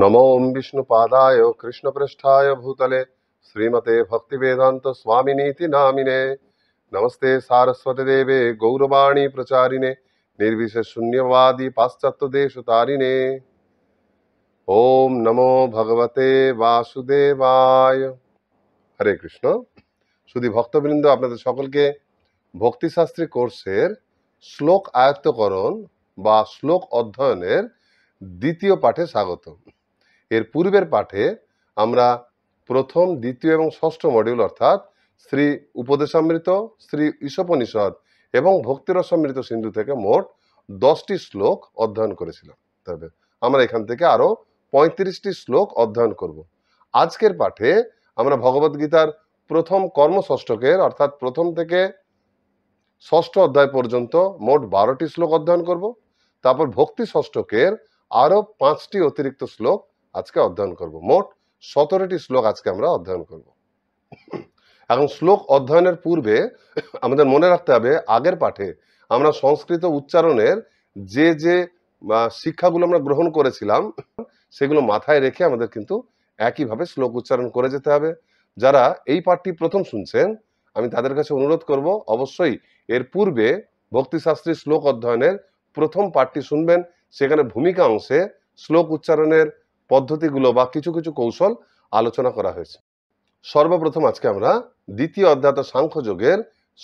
নমো বিষ্ণুপাদায় কৃষ্ণপৃষ্ঠায় ভূতলে শ্রীমতে ভক্তিবেদান্ত স্বামিনীতি নামিনে নমস্তে সারস্বতী দেবে গৌরবাণী প্রচারিণে নির্বিশেষ শূন্যবাদী পাশ্চাত্য দেশ তারিণে ওম নমো ভগবতে বাসুদেবায় হরে কৃষ্ণ শুধু ভক্তবৃন্দ আপনাদের সকলকে ভক্তিশাস্ত্রী কোর্সের শ্লোক আয়ত্তকরণ বা শ্লোক অধ্যয়নের দ্বিতীয় পাঠে স্বাগত এর পূর্বের পাঠে আমরা প্রথম দ্বিতীয় এবং ষষ্ঠ মডিউল অর্থাৎ শ্রী উপদেশামৃত শ্রী ঈশপনিষদ এবং ভক্তিরসমৃত সিন্ধু থেকে মোট দশটি শ্লোক অধ্যয়ন করেছিলাম তবে আমরা এখান থেকে আরও পঁয়ত্রিশটি শ্লোক অধ্যয়ন করব আজকের পাঠে আমরা ভগবদ্গীতার প্রথম কর্মষষ্ঠকের অর্থাৎ প্রথম থেকে ষষ্ঠ অধ্যায় পর্যন্ত মোট বারোটি শ্লোক অধ্যয়ন করব তারপর ভক্তি ষষ্ঠকের আরও পাঁচটি অতিরিক্ত শ্লোক আজকে অধ্যয়ন করব মোট সতেরোটি শ্লোক আজকে আমরা অধ্যয়ন করব এখন শ্লোক অধ্যয়নের পূর্বে আমাদের মনে রাখতে হবে আগের পাঠে আমরা সংস্কৃত উচ্চারণের যে যে শিক্ষাগুলো আমরা গ্রহণ করেছিলাম সেগুলো মাথায় রেখে আমাদের কিন্তু একইভাবে শ্লোক উচ্চারণ করে যেতে হবে যারা এই পাঠটি প্রথম শুনছেন আমি তাদের কাছে অনুরোধ করব অবশ্যই এর পূর্বে ভক্তিশাস্ত্রী শ্লোক অধ্যয়নের প্রথম পাঠটি শুনবেন সেখানে ভূমিকা অংশে শ্লোক উচ্চারণের পদ্ধতিগুলো বা কিছু কিছু কৌশল আলোচনা করা হয়েছে সর্বপ্রথম আজকে আমরা দ্বিতীয় অধ্যাতা সাংখ্যযোগের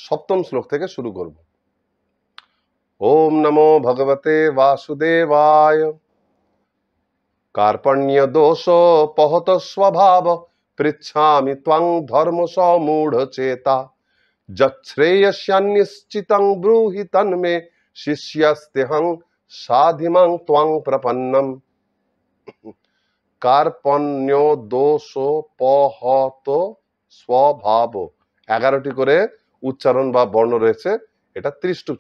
সপ্তম শ্লোক থেকে শুরু করব ওম নমো ভগবতে বাসুদেবায় কার্পণ্য দোষ পহত স্বভাব পৃচ্ছামি ত্বং ধর্ম সমূঢ় চেতা যচ্ছ্রেয়স্যান্নিশ্চিতং ব্রূহি তন্মে শিষ্যস্তেহং সাধিমাং ত্বং প্রপন্নম কার্পণ্য দোষ পহত স্বভাব এগারোটি করে উচ্চারণ বা বর্ণ রয়েছে এটা ত্রিষ্টুপ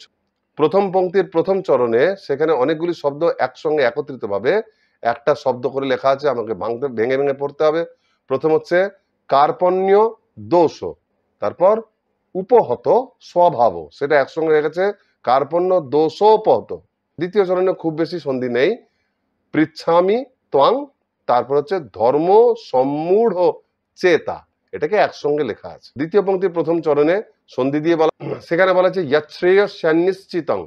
প্রথম পঙ্ক্তির প্রথম চরণে সেখানে অনেকগুলি শব্দ একসঙ্গে একত্রিতভাবে একটা শব্দ করে লেখা আছে আমাকে ভাঙতে ভেঙে ভেঙে পড়তে হবে প্রথম হচ্ছে কার্পণ্য দোষ তারপর উপহত স্বভাব সেটা একসঙ্গে রেখেছে কার্পণ্য দোষোপহত দ্বিতীয় চরণে খুব বেশি সন্ধি নেই পৃচ্ছামি তোয়াং তারপর হচ্ছে ধর্ম সম্মূঢ় চেতা এটাকে একসঙ্গে লেখা আছে দ্বিতীয় পঙ্ক্তির প্রথম চরণে সন্ধি দিয়ে বলা সেখানে বলা আছে ইয়াশ্রেয় শ্যানিশ্চিতং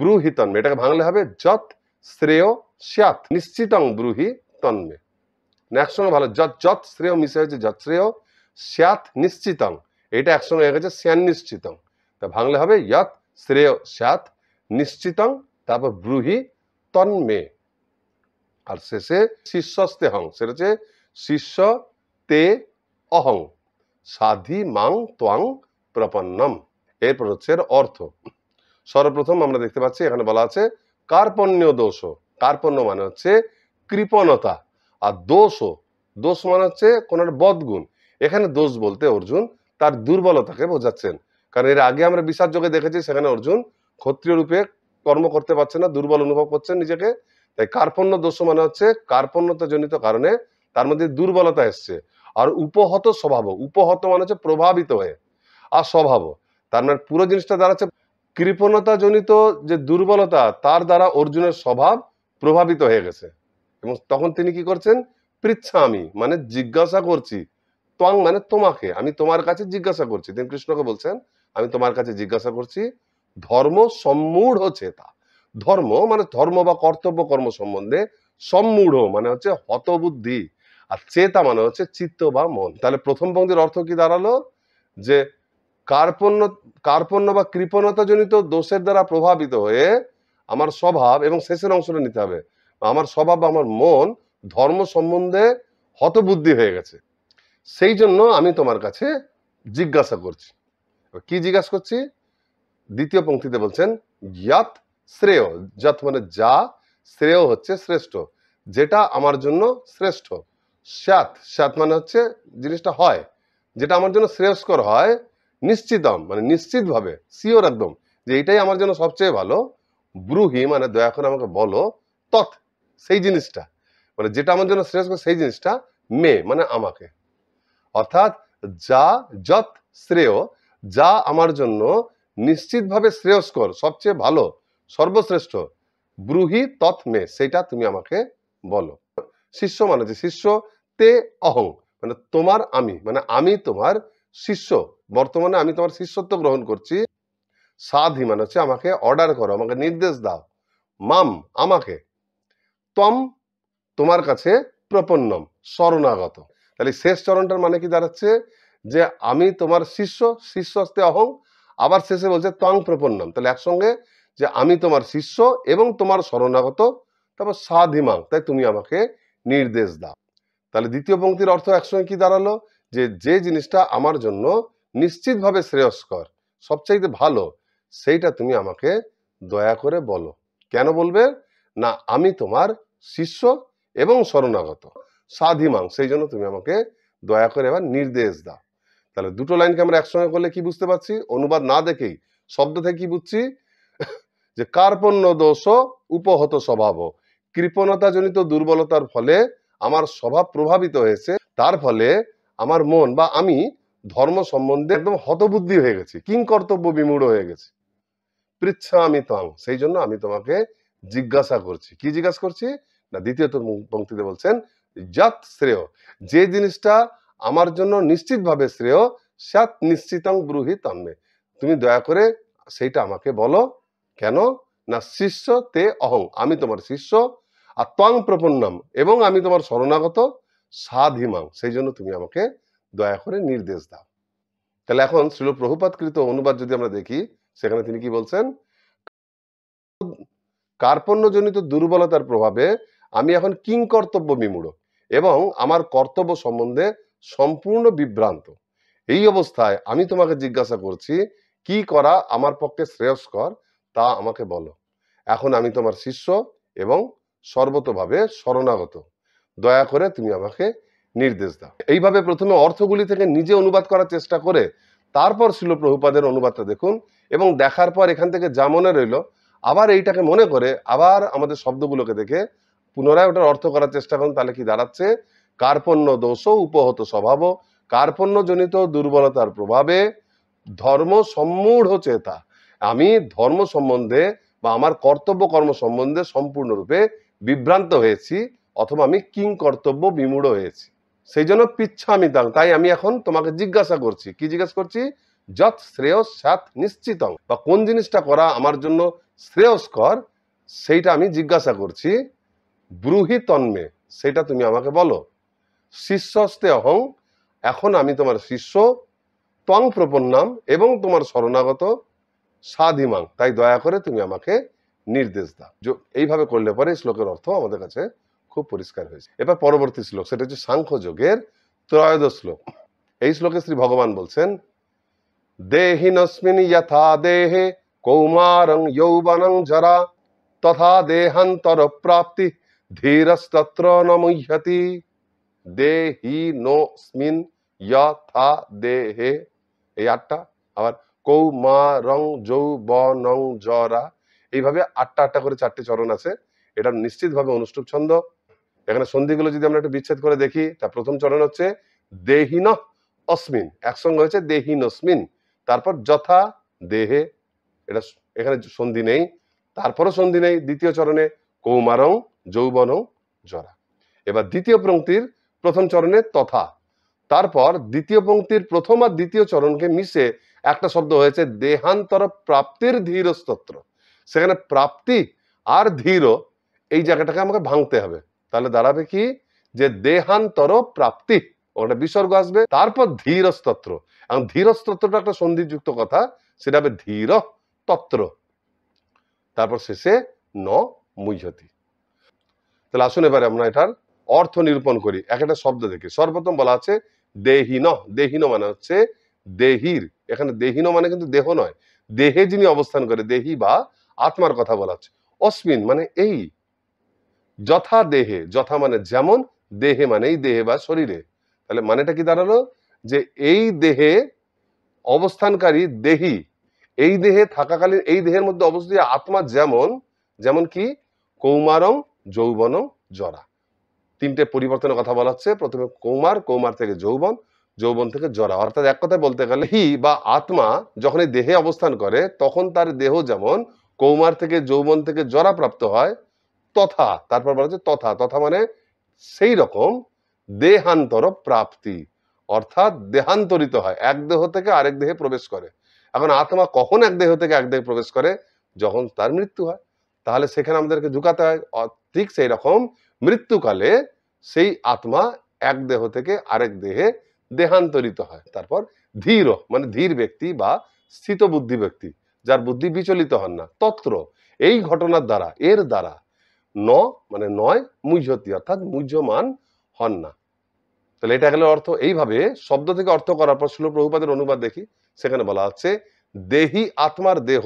ব্রুহিতন্মে এটাকে ভাঙলে হবে যত শ্রেয় স্যাত নিশ্চিতং ব্রুহি তন্মে মানে একসঙ্গে ভালো যত যত শ্রেয় মিশে হয়েছে যত শ্রেয় স্যাত নিশ্চিতং এটা একসঙ্গে হয়ে গেছে শ্যান নিশ্চিতং তা ভাঙলে হবে ইয়াত শ্রেয় স্যাত নিশ্চিতং তারপর ব্রুহি তন্মে আর শেষে শিষ্যস্তে হং সেটা হচ্ছে শিষ্য তে অহং সাধি মাং তোয়াং প্রপন্নম এরপর হচ্ছে এর অর্থ সর্বপ্রথম আমরা দেখতে পাচ্ছি এখানে বলা আছে কার্পণ্য দোষ কার্পণ্য মানে হচ্ছে কৃপণতা আর দোষ দোষ মানে হচ্ছে কোনো বদগুণ এখানে দোষ বলতে অর্জুন তার দুর্বলতাকে বোঝাচ্ছেন কারণ এর আগে আমরা বিশ্বাস যোগে দেখেছি সেখানে অর্জুন ক্ষত্রিয় রূপে কর্ম করতে পারছে না দুর্বল অনুভব করছেন নিজেকে তাই কার্পণ্য দোষ মানে হচ্ছে কার্পণ্যতা জনিত কারণে তার মধ্যে দুর্বলতা এসছে আর উপহত স্বভাব উপহত মানে হচ্ছে প্রভাবিত হয়ে আর স্বভাব তার মানে পুরো জিনিসটা দাঁড়াচ্ছে কৃপণতা জনিত যে দুর্বলতা তার দ্বারা অর্জুনের স্বভাব প্রভাবিত হয়ে গেছে এবং তখন তিনি কি করছেন পৃচ্ছা আমি মানে জিজ্ঞাসা করছি তং মানে তোমাকে আমি তোমার কাছে জিজ্ঞাসা করছি তিনি কৃষ্ণকে বলছেন আমি তোমার কাছে জিজ্ঞাসা করছি ধর্ম সম্মূঢ় তা ধর্ম মানে ধর্ম বা কর্তব্য কর্ম সম্বন্ধে সম্মূঢ় মানে হচ্ছে হতবুদ্ধি আর চেতা মানে হচ্ছে চিত্ত বা মন তাহলে প্রথম পঙ্ক্তির অর্থ কি দাঁড়ালো যে কার্পণ্য কার্পণ্য বা কৃপণতাজনিত দোষের দ্বারা প্রভাবিত হয়ে আমার স্বভাব এবং শেষের অংশটা নিতে হবে আমার স্বভাব বা আমার মন ধর্ম সম্বন্ধে হতবুদ্ধি হয়ে গেছে সেই জন্য আমি তোমার কাছে জিজ্ঞাসা করছি কি জিজ্ঞাসা করছি দ্বিতীয় পঙ্ক্তিতে বলছেন শ্রেয় যত মানে যা শ্রেয় হচ্ছে শ্রেষ্ঠ যেটা আমার জন্য শ্রেষ্ঠ স্যাত স্যাত মানে হচ্ছে জিনিসটা হয় যেটা আমার জন্য শ্রেয়স্কর হয় নিশ্চিতম মানে নিশ্চিতভাবে সিওর একদম যে এটাই আমার জন্য সবচেয়ে ভালো ব্রুহি মানে দয়া করে আমাকে বলো তৎ সেই জিনিসটা মানে যেটা আমার জন্য শ্রেয়স্কর সেই জিনিসটা মে মানে আমাকে অর্থাৎ যা যত শ্রেয় যা আমার জন্য নিশ্চিতভাবে শ্রেয়স্কর সবচেয়ে ভালো সর্বশ্রেষ্ঠ ব্রুহি তৎমে সেটা তুমি আমাকে বলো শিষ্য মানে যে শিষ্য তে অহং মানে তোমার আমি মানে আমি তোমার শিষ্য বর্তমানে আমি তোমার শিষ্যত্ব গ্রহণ করছি সাধি মানে হচ্ছে আমাকে অর্ডার করো আমাকে নির্দেশ দাও মাম আমাকে তম তোমার কাছে প্রপন্নম শরণাগত তাহলে শেষ চরণটার মানে কি দাঁড়াচ্ছে যে আমি তোমার শিষ্য শিষ্য আস্তে অহং আবার শেষে বলছে তং প্রপন্নম তাহলে একসঙ্গে যে আমি তোমার শিষ্য এবং তোমার শরণাগত তারপর সাধিমাং তাই তুমি আমাকে নির্দেশ দাও তাহলে দ্বিতীয় পঙ্ক্তির অর্থ একসঙ্গে কি দাঁড়ালো যে যে জিনিসটা আমার জন্য নিশ্চিতভাবে শ্রেয়স্কর সবচাইতে ভালো সেইটা তুমি আমাকে দয়া করে বলো কেন বলবে না আমি তোমার শিষ্য এবং শরণাগত সাধিমাং সেই জন্য তুমি আমাকে দয়া করে এবার নির্দেশ দাও তাহলে দুটো লাইনকে আমরা একসঙ্গে করলে কি বুঝতে পারছি অনুবাদ না দেখেই শব্দ থেকে কি বুঝছি যে কার্পণ্য দোষও উপহত স্বভাব জনিত দুর্বলতার ফলে আমার স্বভাব প্রভাবিত হয়েছে তার ফলে আমার মন বা আমি ধর্ম সম্বন্ধে একদম হতবুদ্ধি হয়ে গেছি কিং কর্তব্য বিমূঢ় হয়ে গেছি পৃচ্ছা আমি তং সেই জন্য আমি তোমাকে জিজ্ঞাসা করছি কি জিজ্ঞাসা করছি না দ্বিতীয়ত পঙ্ক্তিতে বলছেন যত শ্রেয় যে জিনিসটা আমার জন্য নিশ্চিতভাবে শ্রেয় সাত নিশ্চিতং ব্রুহি তন্মে তুমি দয়া করে সেইটা আমাকে বলো কেন না শিষ্য তে অহং আমি তোমার শিষ্য আর ত্বং প্রপন্নম এবং আমি তোমার শরণাগত সাধিমাং সেই জন্য তুমি আমাকে দয়া করে নির্দেশ দাও তাহলে এখন শ্রীল প্রভুপাতকৃত অনুবাদ যদি আমরা দেখি সেখানে তিনি কি বলছেন কার্পণ্যজনিত দুর্বলতার প্রভাবে আমি এখন কিং কর্তব্য বিমূড় এবং আমার কর্তব্য সম্বন্ধে সম্পূর্ণ বিভ্রান্ত এই অবস্থায় আমি তোমাকে জিজ্ঞাসা করছি কি করা আমার পক্ষে শ্রেয়স্কর তা আমাকে বলো এখন আমি তোমার শিষ্য এবং সর্বতভাবে শরণাগত দয়া করে তুমি আমাকে নির্দেশ দাও এইভাবে প্রথমে অর্থগুলি থেকে নিজে অনুবাদ করার চেষ্টা করে তারপর ছিল প্রভুপাদের অনুবাদটা দেখুন এবং দেখার পর এখান থেকে যা মনে রইল আবার এইটাকে মনে করে আবার আমাদের শব্দগুলোকে দেখে পুনরায় ওটার অর্থ করার চেষ্টা করুন তাহলে কি দাঁড়াচ্ছে কার্পণ্য দোষ উপহত স্বভাব কার্পণ্যজনিত দুর্বলতার প্রভাবে ধর্ম সম্মূঢ় চেতা আমি ধর্ম সম্বন্ধে বা আমার কর্তব্য কর্ম সম্বন্ধে সম্পূর্ণরূপে বিভ্রান্ত হয়েছি অথবা আমি কিং কর্তব্য বিমূঢ় হয়েছি সেই জন্য আমি তাং তাই আমি এখন তোমাকে জিজ্ঞাসা করছি কি জিজ্ঞাসা করছি যত শ্রেয় সাত নিশ্চিতং বা কোন জিনিসটা করা আমার জন্য শ্রেয়স্কর সেইটা আমি জিজ্ঞাসা করছি ব্রুহি তন্মে সেটা তুমি আমাকে বলো শিষ্যস্তে অহং এখন আমি তোমার শিষ্য তং প্রপন্নাম এবং তোমার শরণাগত সাদিমাং তাই দয়া করে তুমি আমাকে নির্দেশ দাও এইভাবে করলে পরে শ্লোকের অর্থ আমাদের কাছে খুব পরিষ্কার হয়েছে এবার পরবর্তী শ্লোক সেটা হচ্ছে সাংখ্য যোগের ত্রয়োদশ শ্লোক এই শ্লোকে শ্রী ভগবান বলছেন দেহিনস্মিন যথা দেহে কৌমারং যৌবনং জরা তথা দেহান্তর প্রাপ্তি ধীরস্তত্র নমুহ্যতি দেহিনস্মিন নোস্মিন যথা দেহে এই আটটা আবার কৌ মা রং জৌ ব নং জরা এইভাবে আটটা আটটা করে চারটি চরণ আছে এটা নিশ্চিতভাবে অনুষ্ঠুপ ছন্দ এখানে সন্ধিগুলো যদি আমরা একটু বিচ্ছেদ করে দেখি তা প্রথম চরণ হচ্ছে দেহিন অস্মিন একসঙ্গে হয়েছে দেহীন অস্মিন তারপর যথা দেহে এটা এখানে সন্ধি নেই তারপরও সন্ধি নেই দ্বিতীয় চরণে কৌমারং যৌবন জরা এবার দ্বিতীয় পঙ্ক্তির প্রথম চরণে তথা তারপর দ্বিতীয় পঙ্ক্তির প্রথম আর দ্বিতীয় চরণকে মিশে একটা শব্দ হয়েছে দেহান্তর প্রাপ্তির ধীর স্তোত্র সেখানে প্রাপ্তি আর ধীর এই জায়গাটাকে আমাকে ভাঙতে হবে তাহলে দাঁড়াবে কি যে দেহান্তর প্রাপ্তি ওটা বিসর্গ আসবে তারপর ধীর স্তোত্র এবং ধীর স্তোত্রটা একটা সন্ধিযুক্ত কথা সেটা হবে ধীর তত্র তারপর শেষে ন মুইঝতি তাহলে আসুন এবারে আমরা এটার অর্থ নিরূপণ করি এক একটা শব্দ দেখি সর্বপ্রথম বলা আছে দেহীন দেহীন মানে হচ্ছে দেহির এখানে দেহীন মানে কিন্তু দেহ নয় দেহে যিনি অবস্থান করে দেহি বা আত্মার কথা বলা হচ্ছে অস্মিন মানে এই যথা দেহে যথা মানে যেমন দেহে মানে এই দেহে বা শরীরে তাহলে মানেটা কি দাঁড়ালো যে এই দেহে অবস্থানকারী দেহি এই দেহে থাকাকালীন এই দেহের মধ্যে অবস্থিত আত্মা যেমন যেমন কি কৌমারং যৌবনং জরা তিনটে পরিবর্তনের কথা বলা হচ্ছে প্রথমে কৌমার কৌমার থেকে যৌবন যৌবন থেকে জরা অর্থাৎ এক কথায় বলতে গেলে হি বা আত্মা যখন এই দেহে অবস্থান করে তখন তার দেহ যেমন কৌমার থেকে যৌবন থেকে জরা প্রাপ্ত হয় তথা তারপর বলা হচ্ছে তথা তথা মানে সেই রকম দেহান্তর প্রাপ্তি অর্থাৎ দেহান্তরিত হয় এক দেহ থেকে আরেক দেহে প্রবেশ করে এখন আত্মা কখন এক দেহ থেকে এক দেহে প্রবেশ করে যখন তার মৃত্যু হয় তাহলে সেখানে আমাদেরকে ঝুঁকাতে হয় ঠিক সেই রকম মৃত্যুকালে সেই আত্মা এক দেহ থেকে আরেক দেহে দেহান্তরিত হয় তারপর ধীর মানে ধীর ব্যক্তি বা বুদ্ধি ব্যক্তি যার বুদ্ধি বিচলিত হন না তত্র এই ঘটনার দ্বারা এর দ্বারা ন মানে নয় মুজতি অর্থাৎ মুজমান হন না তাহলে এটা গেলে অর্থ এইভাবে শব্দ থেকে অর্থ করার পর শিল প্রভুপাদের অনুবাদ দেখি সেখানে বলা হচ্ছে দেহি আত্মার দেহ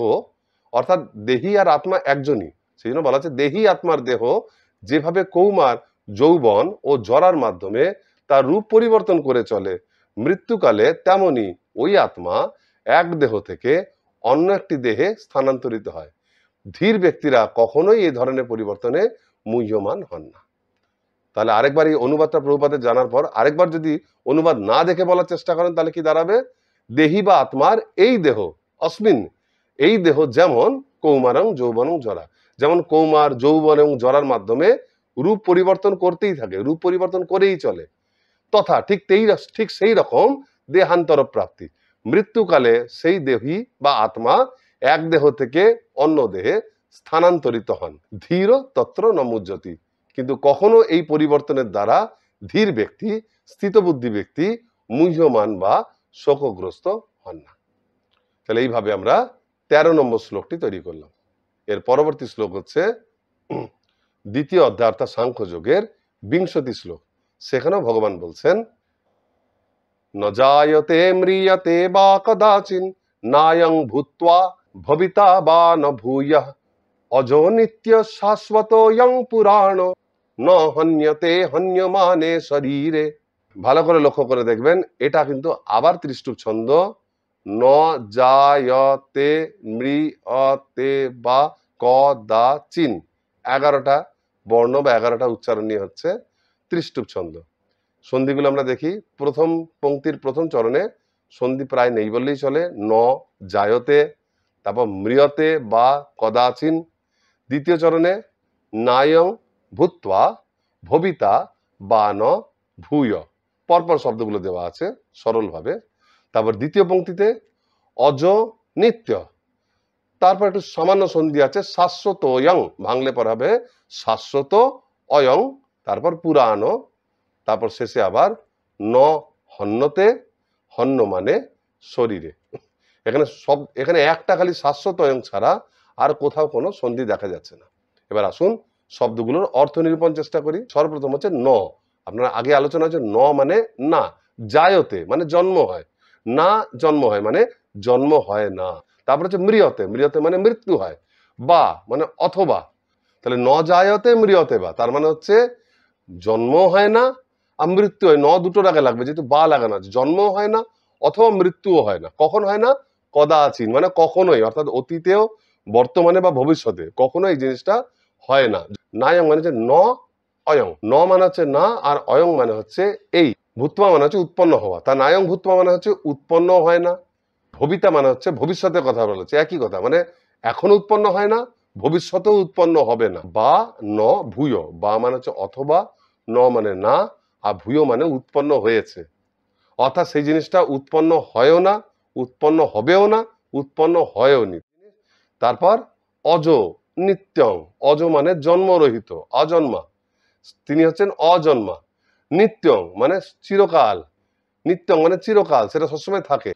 অর্থাৎ দেহি আর আত্মা একজনই সেই জন্য বলা হচ্ছে দেহি আত্মার দেহ যেভাবে কৌমার যৌবন ও জরার মাধ্যমে তার রূপ পরিবর্তন করে চলে মৃত্যুকালে তেমনি ওই আত্মা এক দেহ থেকে অন্য একটি দেহে স্থানান্তরিত হয় ধীর ব্যক্তিরা কখনোই এই ধরনের পরিবর্তনে মূল্যমান হন না তাহলে আরেকবার এই অনুবাদটা প্রভুপাতে জানার পর আরেকবার যদি অনুবাদ না দেখে বলার চেষ্টা করেন তাহলে কি দাঁড়াবে দেহি বা আত্মার এই দেহ অস্মিন এই দেহ যেমন কৌমার এবং যৌবন এবং জরা যেমন কৌমার যৌবন এবং জরার মাধ্যমে রূপ পরিবর্তন করতেই থাকে রূপ পরিবর্তন করেই চলে তথা ঠিক তেই ঠিক সেই রকম দেহান্তর প্রাপ্তি মৃত্যুকালে সেই দেহী বা আত্মা এক দেহ থেকে অন্য দেহে স্থানান্তরিত হন ধীর তত্র নমুজ্জতি কিন্তু কখনো এই পরিবর্তনের দ্বারা ধীর ব্যক্তি স্থিতবুদ্ধি ব্যক্তি মুহ্যমান বা শোকগ্রস্ত হন না তাহলে এইভাবে আমরা ১৩ নম্বর শ্লোকটি তৈরি করলাম এর পরবর্তী শ্লোক হচ্ছে দ্বিতীয় অধ্যায় অর্থাৎ সাংখ্যযোগের বিংশতি শ্লোক সেখানেও ভগবান বলছেন নজায়তে ম্রিয়তে বা কদাচিন নায়ং ভূত্বা ভবিতা বা ন ভূয়া অজো নিত্য শাশ্বত ইয়ং পুরাণ ন হন্যতে হন্যমানে শরীরে ভালো করে লক্ষ্য করে দেখবেন এটা কিন্তু আবার ত্রিষ্টুপ ছন্দ ন যায়তে মৃয়তে বা কদাচিন এগারোটা বর্ণ বা এগারোটা উচ্চারণী হচ্ছে ত্রিষ্টুপ ছন্দ সন্ধিগুলো আমরা দেখি প্রথম পঙ্ক্তির প্রথম চরণে সন্ধি প্রায় নেই বললেই চলে ন জায়তে তারপর মৃয়তে বা কদাচিন দ্বিতীয় চরণে নায়ং ভূত্বা ভবিতা বা ন ভূয় পরপর শব্দগুলো দেওয়া আছে সরলভাবে তারপর দ্বিতীয় পঙ্ক্তিতে অজ নিত্য তারপর একটু সামান্য সন্ধি আছে শাশ্বত অয়ং ভাঙলে পর হবে শাশ্বত অয়ং তারপর পুরাণ তারপর শেষে আবার ন হন্নতে হন্ন মানে শরীরে এখানে সব এখানে একটা খালি শাশ্বত অয়ং ছাড়া আর কোথাও কোনো সন্ধি দেখা যাচ্ছে না এবার আসুন শব্দগুলোর অর্থ নিরূপণ চেষ্টা করি সর্বপ্রথম হচ্ছে ন আপনার আগে আলোচনা হচ্ছে ন মানে না জায়তে মানে জন্ম হয় না জন্ম হয় মানে জন্ম হয় না তারপর হচ্ছে মৃয়তে মৃয়তে মানে মৃত্যু হয় বা মানে অথবা তাহলে ন জায়তে মৃয়তে বা তার মানে হচ্ছে জন্ম হয় না আর মৃত্যু হয় ন দুটোর আগে লাগবে যেহেতু বা লাগানো আছে জন্মও হয় না অথবা মৃত্যুও হয় না কখন হয় না আছি মানে কখনোই অর্থাৎ অতীতেও বর্তমানে বা ভবিষ্যতে কখনো এই জিনিসটা হয় না নায়ং মানে হচ্ছে ন অয়ং ন মানে হচ্ছে না আর অয়ং মানে হচ্ছে এই ভূতমা মানে হচ্ছে উৎপন্ন হওয়া তা নায়ং ভূতমা মানে হচ্ছে উৎপন্ন হয় না ভবিতা মানে হচ্ছে ভবিষ্যতের কথা বলা হচ্ছে একই কথা মানে এখন উৎপন্ন হয় না ভবিষ্যতেও উৎপন্ন হবে না বা ন ভূয় বা মানে হচ্ছে অথবা ন মানে না আর ভূয় মানে উৎপন্ন হয়েছে অর্থাৎ সেই জিনিসটা উৎপন্ন হয়ও না উৎপন্ন হবেও না উৎপন্ন হয়ও নি তারপর অজ নিত্যং অজ মানে জন্মরহিত অজন্মা তিনি হচ্ছেন অজন্মা নিত্যং মানে চিরকাল নিত্যং মানে চিরকাল সেটা সবসময় থাকে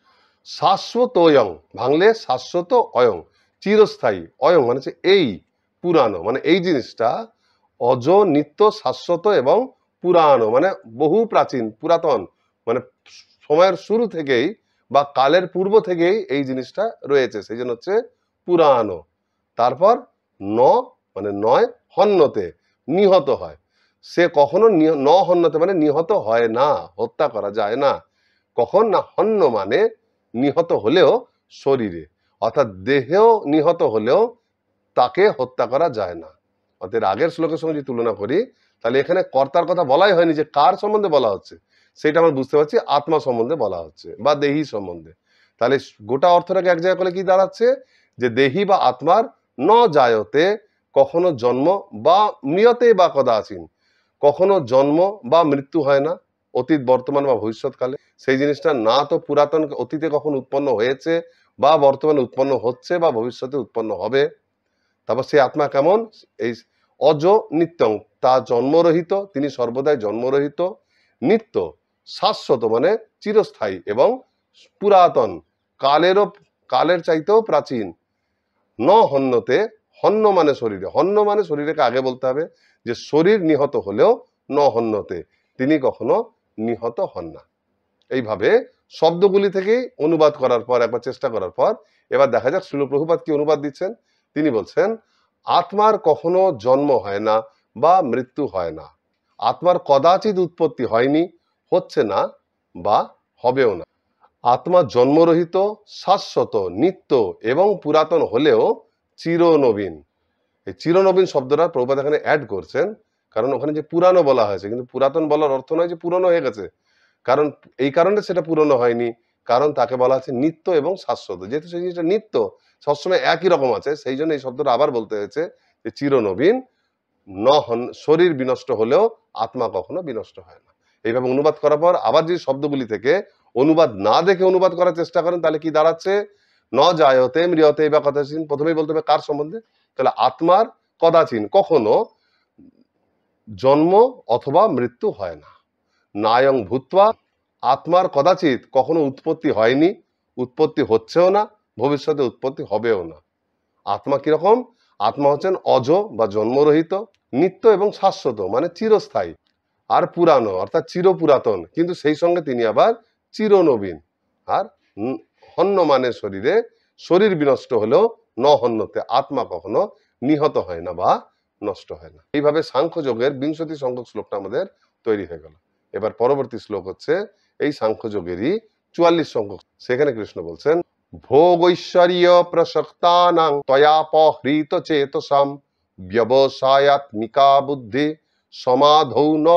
শাশ্বত অয়ং ভাঙলে শাশ্বত অয়ং চিরস্থায়ী অয়ং মানে হচ্ছে এই পুরানো মানে এই জিনিসটা অজ নিত্য শাশ্বত এবং পুরানো মানে বহু প্রাচীন পুরাতন মানে সময়ের শুরু থেকেই বা কালের পূর্ব থেকেই এই জিনিসটা রয়েছে সেই জন্য হচ্ছে পুরানো তারপর ন মানে নয় হন্যতে নিহত হয় সে কখনো ন হন্যতে মানে নিহত হয় না হত্যা করা যায় না কখন না হন্য মানে নিহত হলেও শরীরে অর্থাৎ দেহেও নিহত হলেও তাকে হত্যা করা যায় না অর্থাৎ আগের শ্লোকের সঙ্গে যদি তুলনা করি তাহলে এখানে কর্তার কথা বলাই হয়নি যে কার সম্বন্ধে বলা হচ্ছে সেটা আমরা বুঝতে পারছি আত্মা সম্বন্ধে বলা হচ্ছে বা দেহি সম্বন্ধে তাহলে গোটা অর্থটাকে এক জায়গায় করলে কি দাঁড়াচ্ছে যে দেহি বা আত্মার ন যায়তে কখনো জন্ম বা নিয়তে বা কদাচীন কখনো জন্ম বা মৃত্যু হয় না অতীত বর্তমান বা ভবিষ্যৎকালে সেই জিনিসটা না তো পুরাতন অতীতে কখন উৎপন্ন হয়েছে বা বর্তমানে উৎপন্ন হচ্ছে বা ভবিষ্যতে উৎপন্ন হবে তারপর সেই আত্মা কেমন এই অজ নিত্যং তা জন্মরহিত তিনি সর্বদাই জন্মরহিত নিত্য শাশ্বত মানে চিরস্থায়ী এবং পুরাতন কালেরও কালের চাইতেও প্রাচীন ন হন্যতে হন্য মানে শরীরে হন্য মানে শরীরেকে আগে বলতে হবে যে শরীর নিহত হলেও ন হন্যতে তিনি কখনো নিহত হন না এইভাবে শব্দগুলি থেকেই অনুবাদ করার পর একবার চেষ্টা করার পর এবার দেখা যাক শিলপ্রভুপাত কি অনুবাদ দিচ্ছেন তিনি বলছেন আত্মার কখনো জন্ম হয় না বা মৃত্যু হয় না আত্মার কদাচিৎ উৎপত্তি হয়নি হচ্ছে না বা হবেও না আত্মা জন্মরহিত শাশ্বত নিত্য এবং পুরাতন হলেও চিরনবীন এই চিরনবীন শব্দটা প্রভুপাত এখানে অ্যাড করছেন কারণ ওখানে যে পুরানো বলা হয়েছে কিন্তু পুরাতন বলার অর্থ নয় যে পুরনো হয়ে গেছে কারণ এই কারণে সেটা পুরনো হয়নি কারণ তাকে বলা আছে নিত্য এবং শাশ্বত যেহেতু সেই জিনিসটা নিত্য সবসময় একই রকম আছে সেই জন্য এই শব্দটা আবার বলতে হয়েছে যে চিরনবীন নহন শরীর বিনষ্ট হলেও আত্মা কখনো বিনষ্ট হয় না এইভাবে অনুবাদ করার পর আবার যে শব্দগুলি থেকে অনুবাদ না দেখে অনুবাদ করার চেষ্টা করেন তাহলে কি দাঁড়াচ্ছে ন মৃহতে এই বা কথাচীন প্রথমেই বলতে হবে কার সম্বন্ধে তাহলে আত্মার কদাচীন কখনো জন্ম অথবা মৃত্যু হয় না নায়ং ভূত্বা আত্মার কদাচিৎ কখনো উৎপত্তি হয়নি উৎপত্তি হচ্ছেও না ভবিষ্যতে উৎপত্তি হবেও না আত্মা কীরকম আত্মা হচ্ছেন অজ বা জন্মরহিত নিত্য এবং শাশ্বত মানে চিরস্থায়ী আর পুরানো অর্থাৎ চির পুরাতন কিন্তু সেই সঙ্গে তিনি আবার চিরনবীন আর হন্য মানে শরীরে শরীর বিনষ্ট হলেও নহন্যতে আত্মা কখনো নিহত হয় না বা নষ্ট হয় না এইভাবে সাংখ্যযোগের বিংশতি সংখ্যক শ্লোকটা আমাদের তৈরি হয়ে গেল এবার পরবর্তী শ্লোক হচ্ছে এই সাংখ্যযোগেরই চুয়াল্লিশ সংখ্যক সেখানে কৃষ্ণ বলছেন ভোগ ঐশ্বরীয় প্রসক্তানাং তয়াপহৃত চেতসাম ব্যবসায়াত্মিকা বুদ্ধি সমাধৌ ন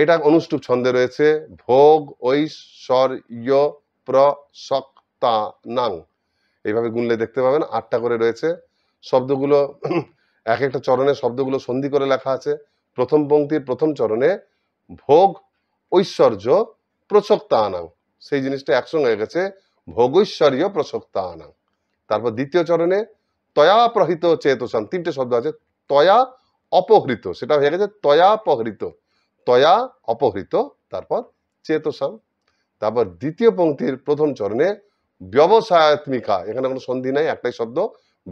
এটা অনুষ্ঠুপ ছন্দে রয়েছে ভোগ ঐশ্বর্য প্রসক্তানাং এইভাবে গুনলে দেখতে পাবেন আটটা করে রয়েছে শব্দগুলো এক একটা চরণে শব্দগুলো সন্ধি করে লেখা আছে প্রথম পঙ্ক্তির প্রথম চরণে ভোগ ঐশ্বর্য প্রচক্তা আনাং সেই জিনিসটা একসঙ্গে হয়ে গেছে ভোগৈশ্বরীয় প্রচক্তা আনাং তারপর দ্বিতীয় চরণে তয়া প্রহৃত চেতসান তিনটে শব্দ আছে তয়া অপহৃত সেটা হয়ে গেছে তয়া অপহৃত তয়া অপহৃত তারপর চেতসাম তারপর দ্বিতীয় পঙ্ক্তির প্রথম চরণে ব্যবসায়াত্মিকা এখানে কোনো সন্ধি নাই একটাই শব্দ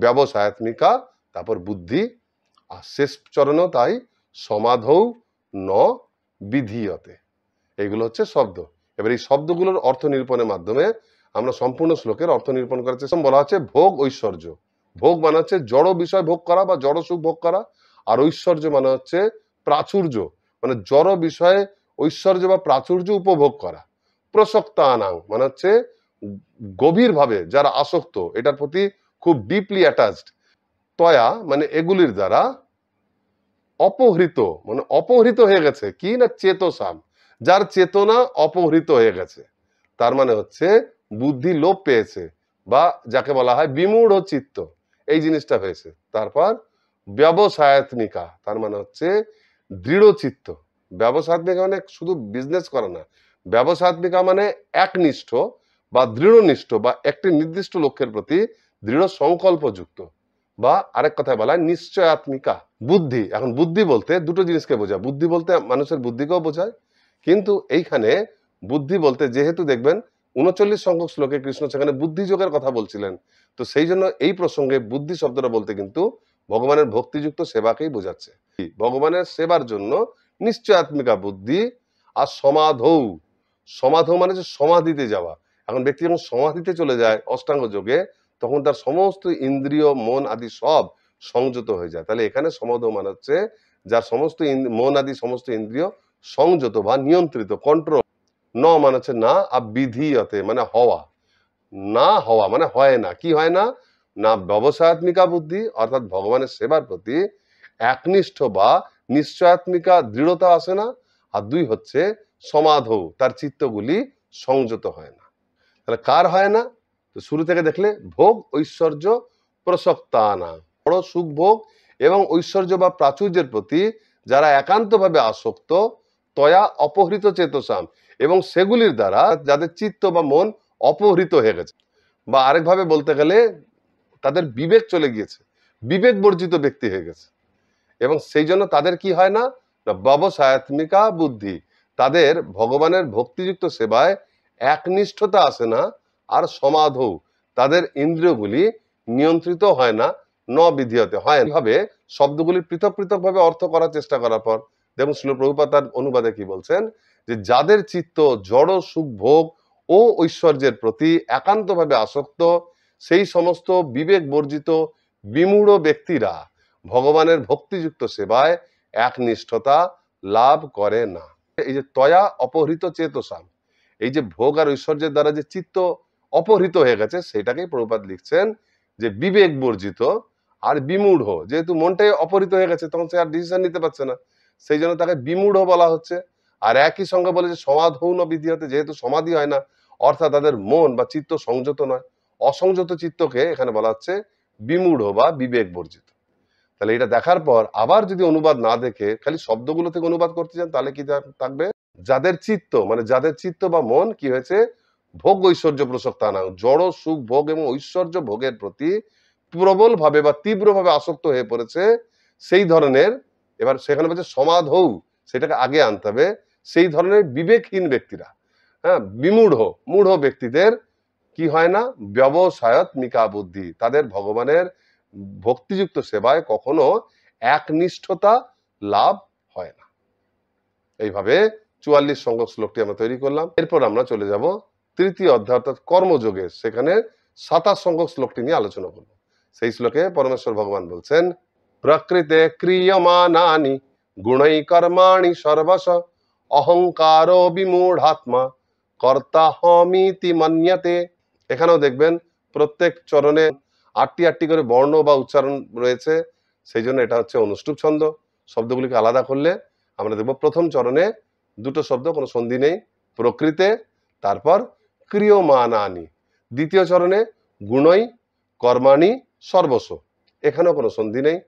ব্যবসায়াত্মিকা তারপর বুদ্ধি আর শেষ চরণও তাই সমাধৌ ন বিধিয়তে এইগুলো হচ্ছে শব্দ এবার এই শব্দগুলোর অর্থ নিরূপণের মাধ্যমে আমরা সম্পূর্ণ শ্লোকের অর্থ নিরূপণ করার চেষ্টা বলা হচ্ছে ভোগ ঐশ্বর্য ভোগ মানে হচ্ছে জড় বিষয় ভোগ করা বা জড় সুখ ভোগ করা আর ঐশ্বর্য মানে হচ্ছে প্রাচুর্য মানে জড় বিষয়ে ঐশ্বর্য বা প্রাচুর্য উপভোগ করা প্রসক্ত আনাং মানে হচ্ছে গভীরভাবে যারা আসক্ত এটার প্রতি খুব ডিপলি অ্যাটাচড তয়া মানে এগুলির দ্বারা অপহৃত মানে অপহৃত হয়ে গেছে কি না চেতসাম যার চেতনা অপহৃত হয়ে গেছে তার মানে হচ্ছে বুদ্ধি লোপ পেয়েছে বা যাকে বলা হয় বিমূঢ় চিত্ত এই জিনিসটা হয়েছে তারপর ব্যবসায়াত্মিকা তার মানে হচ্ছে দৃঢ় চিত্ত ব্যবসাত্মিকা মানে শুধু বিজনেস করে না ব্যবসাত্মিকা মানে একনিষ্ঠ বা দৃঢ়নিষ্ঠ বা একটি নির্দিষ্ট লক্ষ্যের প্রতি দৃঢ় সংকল্পযুক্ত বা আরেক কথায় বলা হয় নিশ্চয়াত্মিকা বুদ্ধি এখন বুদ্ধি বলতে দুটো জিনিসকে বোঝায় বুদ্ধি বলতে মানুষের বুদ্ধিকেও বোঝায় কিন্তু এইখানে বুদ্ধি বলতে যেহেতু দেখবেন উনচল্লিশ সংখ্যক শ্লোকে কৃষ্ণ সেখানে বুদ্ধিযোগের কথা বলছিলেন তো সেই জন্য এই প্রসঙ্গে বুদ্ধি শব্দটা বলতে কিন্তু ভগবানের ভক্তিযুক্ত সেবাকেই বোঝাচ্ছে ভগবানের সেবার জন্য নিশ্চয় আত্মিকা বুদ্ধি আর সমাধৌ সমাধৌ মানে যে সমাধিতে যাওয়া এখন ব্যক্তি যখন সমাধিতে চলে যায় অষ্টাঙ্গ যোগে তখন তার সমস্ত ইন্দ্রিয় মন আদি সব সংযত হয়ে যায় তাহলে এখানে সমাধৌ মানে হচ্ছে যার সমস্ত মন আদি সমস্ত ইন্দ্রিয় সংযত বা নিয়ন্ত্রিত কন্ট্রোল ন মানে হচ্ছে না আর বিধিয়তে মানে হওয়া না হওয়া মানে হয় না কি হয় না না ব্যবসায়াত্মিকা বুদ্ধি অর্থাৎ ভগবানের সেবার প্রতি একনিষ্ঠ বা নিশ্চয়াত্মিকা দৃঢ়তা আসে না আর দুই হচ্ছে সমাধ তার চিত্তগুলি সংযত হয় না তাহলে কার হয় না তো শুরু থেকে দেখলে ভোগ ঐশ্বর্য প্রসক্তানা বড় সুখ ভোগ এবং ঐশ্বর্য বা প্রাচুর্যের প্রতি যারা একান্তভাবে আসক্ত তয়া অপহৃত চেতসাম এবং সেগুলির দ্বারা যাদের চিত্ত বা মন অপহৃত হয়ে গেছে বা আরেকভাবে বলতে গেলে তাদের বিবেক চলে গিয়েছে বিবেক বর্জিত ব্যক্তি হয়ে গেছে এবং সেই জন্য তাদের কি হয় না ব্যবসায়াত্মিকা বুদ্ধি তাদের ভগবানের ভক্তিযুক্ত সেবায় একনিষ্ঠতা আসে না আর সমাধৌ তাদের ইন্দ্রিয়গুলি নিয়ন্ত্রিত হয় না ন বিধিয়তে হয় এভাবে শব্দগুলি পৃথক পৃথকভাবে অর্থ করার চেষ্টা করার পর যেমন শিলপ্রভুপা তার অনুবাদে কি বলছেন যে যাদের চিত্ত জড় সুখ ভোগ ও ঐশ্বর্যের প্রতি একান্তভাবে আসক্ত সেই সমস্ত বিবেক বর্জিত বিমূঢ় ব্যক্তিরা ভগবানের ভক্তিযুক্ত সেবায় একনিষ্ঠতা লাভ করে না এই যে তয়া অপহৃত চেতসাম এই যে ভোগ আর ঐশ্বর্যের দ্বারা যে চিত্ত অপহৃত হয়ে গেছে সেটাকেই প্রভুপাত লিখছেন যে বিবেক বর্জিত আর বিমূঢ় যেহেতু মনটাই অপহৃত হয়ে গেছে তখন সে আর ডিসিশন নিতে পারছে না সেই জন্য তাকে বিমূঢ় বলা হচ্ছে আর একই সঙ্গে বলে যে হৌন বিধি হতে যেহেতু সমাধি হয় না অর্থাৎ তাদের মন বা চিত্ত সংযত নয় অসংযত চিত্তকে এখানে বলা হচ্ছে বিমূঢ় বা বিবেক বর্জিত তাহলে এটা দেখার পর আবার যদি অনুবাদ না দেখে খালি শব্দগুলো থেকে অনুবাদ করতে চান তাহলে কি থাকবে যাদের চিত্ত মানে যাদের চিত্ত বা মন কি হয়েছে ভোগ ঐশ্বর্য প্রসক্ত না জড় সুখ ভোগ এবং ঐশ্বর্য ভোগের প্রতি প্রবলভাবে বা তীব্রভাবে আসক্ত হয়ে পড়েছে সেই ধরনের এবার সেখানে বলছে সমাধ সমাধৌ সেটাকে আগে আনতে হবে সেই ধরনের বিবেকহীন ব্যক্তিরা হ্যাঁ বিমূঢ় মূঢ় ব্যক্তিদের কি হয় না ব্যবসায়ত মিকা বুদ্ধি তাদের ভগবানের ভক্তিযুক্ত সেবায় কখনো একনিষ্ঠতা লাভ হয় না এইভাবে চুয়াল্লিশ সংঘ শ্লোকটি আমরা তৈরি করলাম এরপর আমরা চলে যাব তৃতীয় অধ্যায় অর্থাৎ কর্মযোগের সেখানে সাতাশ সংখ্যক শ্লোকটি নিয়ে আলোচনা করব সেই শ্লোকে পরমেশ্বর ভগবান বলছেন প্রকৃতে ক্রিয়মানানি গুণৈ কর্মাণি সর্বশ অহংকারো বিমূঢ়াত্মা কর্তা হমিতি মান্যতে এখানেও দেখবেন প্রত্যেক চরণে আটটি আটটি করে বর্ণ বা উচ্চারণ রয়েছে সেই জন্য এটা হচ্ছে অনুষ্ঠুপ ছন্দ শব্দগুলিকে আলাদা করলে আমরা দেখব প্রথম চরণে দুটো শব্দ কোনো সন্ধি নেই প্রকৃতে তারপর ক্রিয়মানানি দ্বিতীয় চরণে গুণই কর্মাণী সর্বস্ব এখানেও কোনো সন্ধি নেই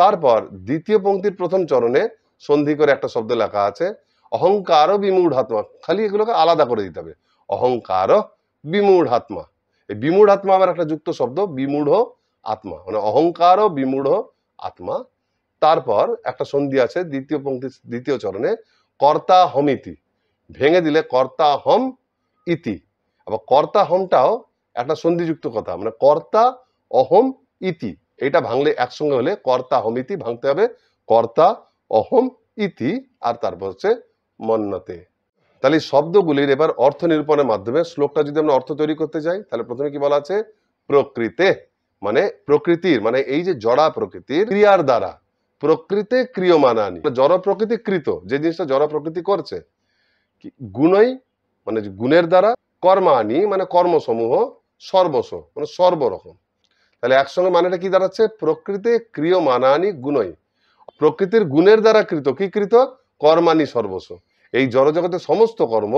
তারপর দ্বিতীয় পঙ্ক্তির প্রথম চরণে সন্ধি করে একটা শব্দ লেখা আছে অহংকার বিমূঢ়াত্মা খালি এগুলোকে আলাদা করে দিতে হবে অহংকার বিমূঢ়াত্মা এই বিমূঢ়াত্মা আবার একটা যুক্ত শব্দ বিমূঢ় আত্মা মানে অহংকার বিমূঢ় আত্মা তারপর একটা সন্ধি আছে দ্বিতীয় পঙ্ক্তি দ্বিতীয় চরণে কর্তা ইতি ভেঙে দিলে কর্তা হম ইতি আবার কর্তা হমটাও একটা সন্ধিযুক্ত কথা মানে কর্তা অহম ইতি এটা ভাঙলে একসঙ্গে হলে কর্তা হমিতি ভাঙতে হবে কর্তা অহম ইতি আর তারপর হচ্ছে মন্নতে তাহলে শব্দগুলির এবার অর্থ নিরূপণের মাধ্যমে শ্লোকটা যদি আমরা অর্থ তৈরি করতে যাই তাহলে প্রথমে কি বলা আছে প্রকৃতে মানে প্রকৃতির মানে এই যে জড়া প্রকৃতির ক্রিয়ার দ্বারা প্রকৃতে ক্রিয়মানানি মানে জড় প্রকৃতি কৃত যে জিনিসটা জড় প্রকৃতি করছে গুণই মানে গুণের দ্বারা কর্মানি মানে কর্মসমূহ সর্বস্ব মানে সর্বরকম তাহলে একসঙ্গে মানেটা কি দাঁড়াচ্ছে প্রকৃতি ক্রিয় মানানি গুণই প্রকৃতির গুণের দ্বারা কৃত কি কৃত কর্মানি সর্বস্ব এই জড়জগতের সমস্ত কর্ম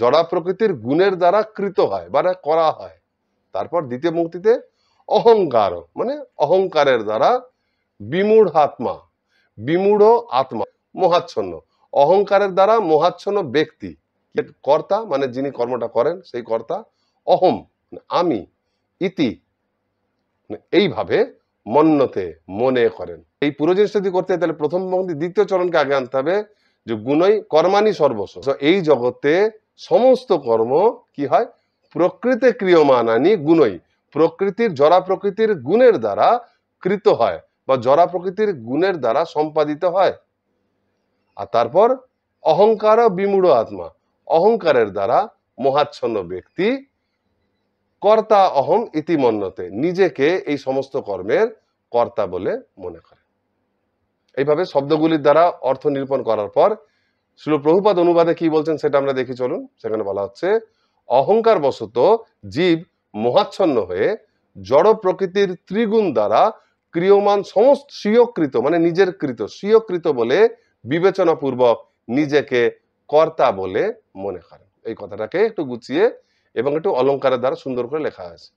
জড়া প্রকৃতির গুণের দ্বারা কৃত হয় বা মানে করা হয় তারপর দ্বিতীয় মুক্তিতে অহংকার মানে অহংকারের দ্বারা বিমূঢ় আত্মা বিমূঢ় আত্মা মহাচ্ছন্ন অহংকারের দ্বারা মহাচ্ছন্ন ব্যক্তি কর্তা মানে যিনি কর্মটা করেন সেই কর্তা অহম মানে আমি ইতি এইভাবে মন্নতে মনে করেন এই পুরো জিনিসটা যদি করতে তাহলে প্রথম পঙ্ক্তি দ্বিতীয় চরণকে আগে আনতে হবে যে গুণই কর্মানি সর্বস্ব এই জগতে সমস্ত কর্ম কি হয় প্রকৃতি ক্রিয়মান আনি গুণই প্রকৃতির জরা প্রকৃতির গুণের দ্বারা কৃত হয় বা জরা প্রকৃতির গুণের দ্বারা সম্পাদিত হয় আর তারপর অহংকার বিমূঢ় আত্মা অহংকারের দ্বারা মহাচ্ছন্ন ব্যক্তি কর্তা অহম ইতিমন্যতে নিজেকে এই সমস্ত কর্মের কর্তা বলে মনে করে এইভাবে শব্দগুলির দ্বারা অর্থ নিরূপণ করার পর শিল প্রভুপাদ অনুবাদে কি বলছেন সেটা আমরা দেখি চলুন সেখানে বলা হচ্ছে অহংকার বশত জীব মহাচ্ছন্ন হয়ে জড় প্রকৃতির ত্রিগুণ দ্বারা ক্রিয়মান সমস্ত স্বীয়কৃত মানে নিজের কৃত স্বীয়কৃত বলে বিবেচনাপূর্বক নিজেকে কর্তা বলে মনে করেন এই কথাটাকে একটু গুছিয়ে এবং একটু অলঙ্কারের দ্বারা সুন্দর করে লেখা আছে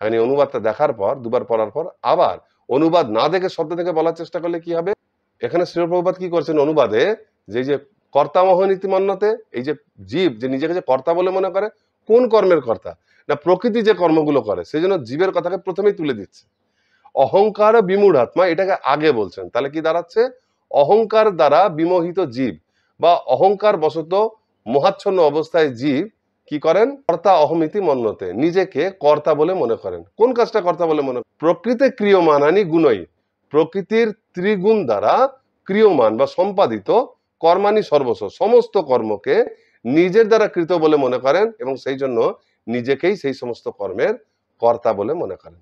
এখন এই অনুবাদটা দেখার পর দুবার পড়ার পর আবার অনুবাদ না দেখে শব্দ থেকে বলার চেষ্টা করলে কি হবে এখানে শ্রীপ্রভুপাত কি করছেন অনুবাদে যে যে কর্তা মহানীতি মান্যতে এই যে জীব যে নিজেকে যে কর্তা বলে মনে করে কোন কর্মের কর্তা না প্রকৃতি যে কর্মগুলো করে সেই জন্য জীবের কথাকে প্রথমেই তুলে দিচ্ছে অহংকার বিমূঢ় আত্মা এটাকে আগে বলছেন তাহলে কি দাঁড়াচ্ছে অহংকার দ্বারা বিমোহিত জীব বা অহংকার বশত মহাচ্ছন্ন অবস্থায় জীব কি করেন কর্তা অহমিতি মন্নতে নিজেকে কর্তা বলে মনে করেন কোন কাজটা কর্তা বলে মনে প্রকৃতি ক্রিয়মানানি গুণই প্রকৃতির ত্রিগুণ দ্বারা ক্রিয়মান বা সম্পাদিত কর্মানি সর্বস্ব সমস্ত কর্মকে নিজের দ্বারা কৃত বলে মনে করেন এবং সেই জন্য নিজেকেই সেই সমস্ত কর্মের কর্তা বলে মনে করেন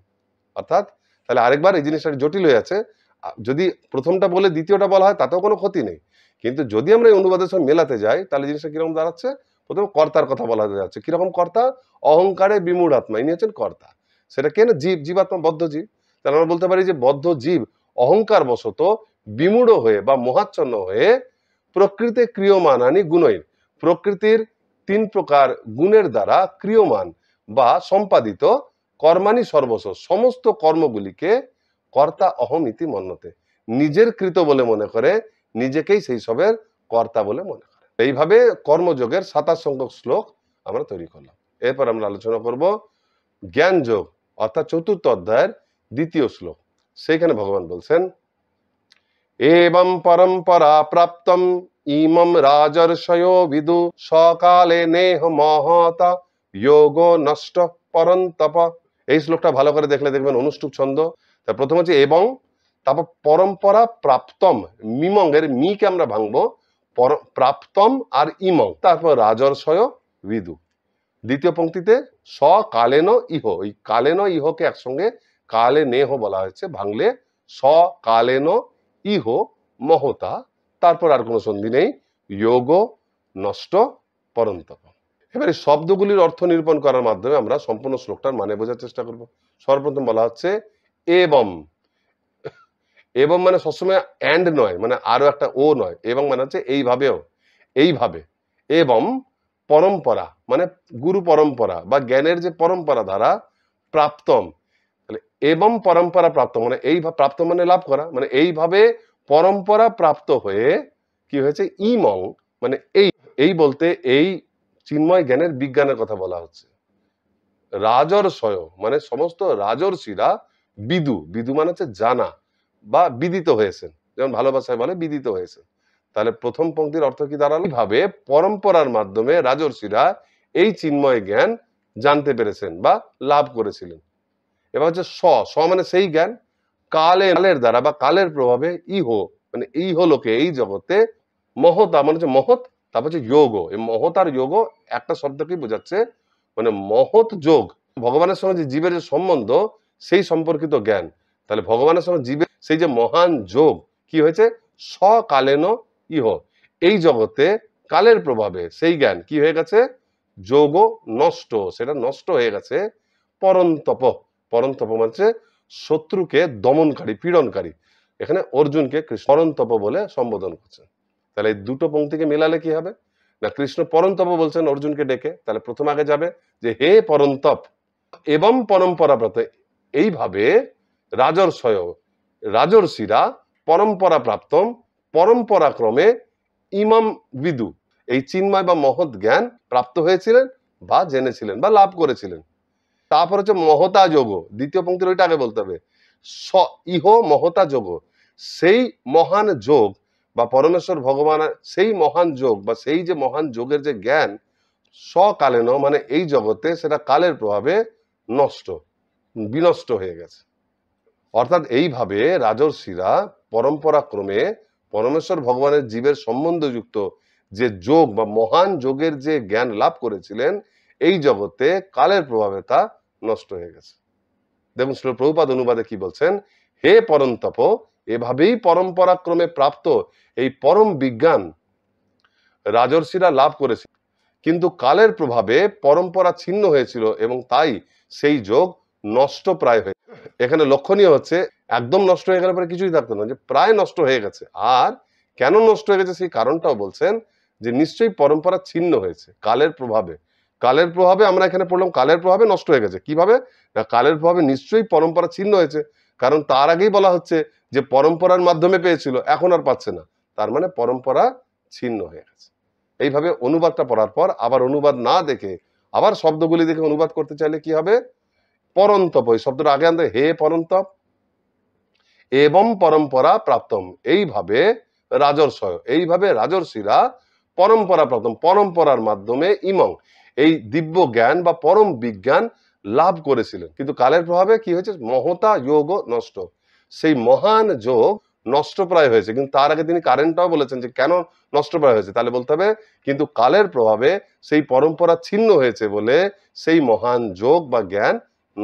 অর্থাৎ তাহলে আরেকবার এই জিনিসটা জটিল হয়ে আছে যদি প্রথমটা বলে দ্বিতীয়টা বলা হয় তাতেও কোনো ক্ষতি নেই কিন্তু যদি আমরা এই অনুবাদের সঙ্গে মেলাতে যাই তাহলে জিনিসটা কিরকম দাঁড়াচ্ছে প্রথমে কর্তার কথা বলা যাচ্ছে কিরকম কর্তা অহংকারে বিমূঢ় আত্মা ইনি হচ্ছেন কর্তা সেটা কেন জীব জীব আত্মা বদ্ধ জীব তাহলে আমরা বলতে পারি যে বদ্ধ জীব অহংকার বশত বিমূঢ় হয়ে বা মহাচ্ছন্ন হয়ে প্রকৃতি ক্রিয়মান আনি গুণহীন প্রকৃতির তিন প্রকার গুণের দ্বারা ক্রিয়মান বা সম্পাদিত কর্মানি সর্বস্ব সমস্ত কর্মগুলিকে কর্তা অহম ইতি মন্যতে নিজের কৃত বলে মনে করে নিজেকেই সেই সবের কর্তা বলে মনে করে এইভাবে কর্মযোগের সাতাশ সংখ্যক শ্লোক আমরা তৈরি করলাম এরপর আমরা আলোচনা করব জ্ঞান যোগ অর্থাৎ চতুর্থ অধ্যায়ের দ্বিতীয় শ্লোক সেইখানে ভগবান বলছেন এবং পরম্পরা প্রাপ্তম ইমম রাজর্ষয় বিদু সকালে নেহ মহতা যোগ নষ্ট পরন্তপ এই শ্লোকটা ভালো করে দেখলে দেখবেন অনুষ্ঠুপ ছন্দ তার প্রথম হচ্ছে এবং তারপর পরম্পরা প্রাপ্তম মিমঙ্গের মিকে আমরা ভাঙবো প্রাপ্তম আর ইমং তারপর রাজর্ষয় বিদু দ্বিতীয় পঙ্ক্তিতে স কালেন ইহ ওই কালেন ইহকে একসঙ্গে কালে নেহ বলা হয়েছে ভাঙলে স কালেন ইহ মহতা তারপর আর কোনো সন্ধি নেই যোগ নষ্ট পরন্তপ এবারে শব্দগুলির অর্থ নিরূপণ করার মাধ্যমে আমরা সম্পূর্ণ শ্লোকটার মানে বোঝার চেষ্টা করব সর্বপ্রথম বলা হচ্ছে এবম এবং মানে সবসময় অ্যান্ড নয় মানে আরও একটা ও নয় এবং মানে হচ্ছে এইভাবেও এইভাবে এবং পরম্পরা মানে গুরু পরম্পরা বা জ্ঞানের যে পরম্পরা দ্বারা প্রাপ্তম তাহলে এবং পরম্পরা প্রাপ্ত মানে এই প্রাপ্ত মানে লাভ করা মানে এইভাবে পরম্পরা প্রাপ্ত হয়ে কি হয়েছে ইমং মানে এই এই বলতে এই চিন্ময় জ্ঞানের বিজ্ঞানের কথা বলা হচ্ছে রাজর স্বয় মানে সমস্ত রাজর্ষিরা বিদু বিদু মানে হচ্ছে জানা বা বিদিত হয়েছেন যেমন ভালোবাসায় বলে বিদিত হয়েছেন তাহলে প্রথম পঙ্ক্তির অর্থ কি দাঁড়ালো ভাবে পরম্পরার মাধ্যমে রাজর্ষিরা এই চিন্ময় জ্ঞান জানতে পেরেছেন বা লাভ করেছিলেন এবার হচ্ছে স স মানে সেই জ্ঞান কালে কালের দ্বারা বা কালের প্রভাবে ইহ মানে এই হলোকে এই জগতে মহতা মানে হচ্ছে মহৎ তারপর হচ্ছে যোগ এই মহৎ আর যোগ একটা শব্দকেই বোঝাচ্ছে মানে মহৎ যোগ ভগবানের সঙ্গে যে জীবের যে সম্বন্ধ সেই সম্পর্কিত জ্ঞান তাহলে ভগবানের সঙ্গে জীবের সেই যে মহান যোগ কি হয়েছে সকালেন ইহ এই জগতে কালের প্রভাবে সেই জ্ঞান কি হয়ে গেছে যোগ নষ্ট সেটা নষ্ট হয়ে গেছে পরন্তপ পরন্তপ মানে শত্রুকে দমনকারী পীড়নকারী এখানে অর্জুনকে পরন্তপ বলে সম্বোধন করছেন তাহলে এই দুটো পঙ্ক্তিকে মেলালে কি হবে না কৃষ্ণ পরন্তপ বলছেন অর্জুনকে ডেকে তাহলে প্রথম আগে যাবে যে হে পরন্তপ এবং পরম্পরাব্রত এইভাবে রাজর্ষয় রাজর্ষিরা পরম্পরা প্রাপ্তম পরম্পরাক্রমে ইমাম বিদু এই চিন্ময় বা মহৎ জ্ঞান প্রাপ্ত হয়েছিলেন বা জেনেছিলেন বা লাভ করেছিলেন তারপর হচ্ছে মহতা যোগ দ্বিতীয় পঙ্ক্তির ওইটা আগে বলতে হবে স ইহ মহতা যোগ সেই মহান যোগ বা পরমেশ্বর ভগবান সেই মহান যোগ বা সেই যে মহান যোগের যে জ্ঞান সকালেন মানে এই জগতে সেটা কালের প্রভাবে নষ্ট বিনষ্ট হয়ে গেছে অর্থাৎ এইভাবে রাজর্ষিরা পরম্পরাক্রমে পরমেশ্বর ভগবানের জীবের সম্বন্ধযুক্ত যে যোগ বা মহান যোগের যে জ্ঞান লাভ করেছিলেন এই জগতে কালের প্রভাবে তা নষ্ট হয়ে গেছে দেখুন শ্রী প্রভুপাদ অনুবাদে কি বলছেন হে পরন্তপ এভাবেই পরম্পরাক্রমে প্রাপ্ত এই পরম বিজ্ঞান রাজর্ষিরা লাভ করেছে কিন্তু কালের প্রভাবে পরম্পরা ছিন্ন হয়েছিল এবং তাই সেই যোগ নষ্ট প্রায় হয়ে এখানে লক্ষণীয় হচ্ছে একদম নষ্ট হয়ে গেলে পরে কিছুই থাকতো না যে প্রায় নষ্ট হয়ে গেছে আর কেন নষ্ট হয়ে গেছে সেই কারণটাও বলছেন যে নিশ্চয়ই পরম্পরা ছিন্ন হয়েছে কালের প্রভাবে কালের প্রভাবে আমরা এখানে পড়লাম কালের প্রভাবে নষ্ট হয়ে গেছে কিভাবে না কালের প্রভাবে নিশ্চয়ই পরম্পরা ছিন্ন হয়েছে কারণ তার আগেই বলা হচ্ছে যে পরম্পরার মাধ্যমে পেয়েছিল এখন আর পাচ্ছে না তার মানে পরম্পরা ছিন্ন হয়ে গেছে এইভাবে অনুবাদটা পড়ার পর আবার অনুবাদ না দেখে আবার শব্দগুলি দেখে অনুবাদ করতে চাইলে কি হবে পরন্তপ এই শব্দটা আগে আনতে হে পরন্তপ এবং পরম্পরা প্রাপ্তম এইভাবে রাজর্ষয় এইভাবে রাজর্ষিরা পরম্পরা প্রাপ্তম পরম্পরার মাধ্যমে ইমং এই দিব্য জ্ঞান বা পরম বিজ্ঞান লাভ করেছিলেন কিন্তু কালের প্রভাবে কি হয়েছে মহতা যোগ নষ্ট সেই মহান যোগ নষ্টপ্রায় হয়েছে কিন্তু তার আগে তিনি কারেন্টটাও বলেছেন যে কেন নষ্টপ্রায় হয়েছে তাহলে বলতে হবে কিন্তু কালের প্রভাবে সেই পরম্পরা ছিন্ন হয়েছে বলে সেই মহান যোগ বা জ্ঞান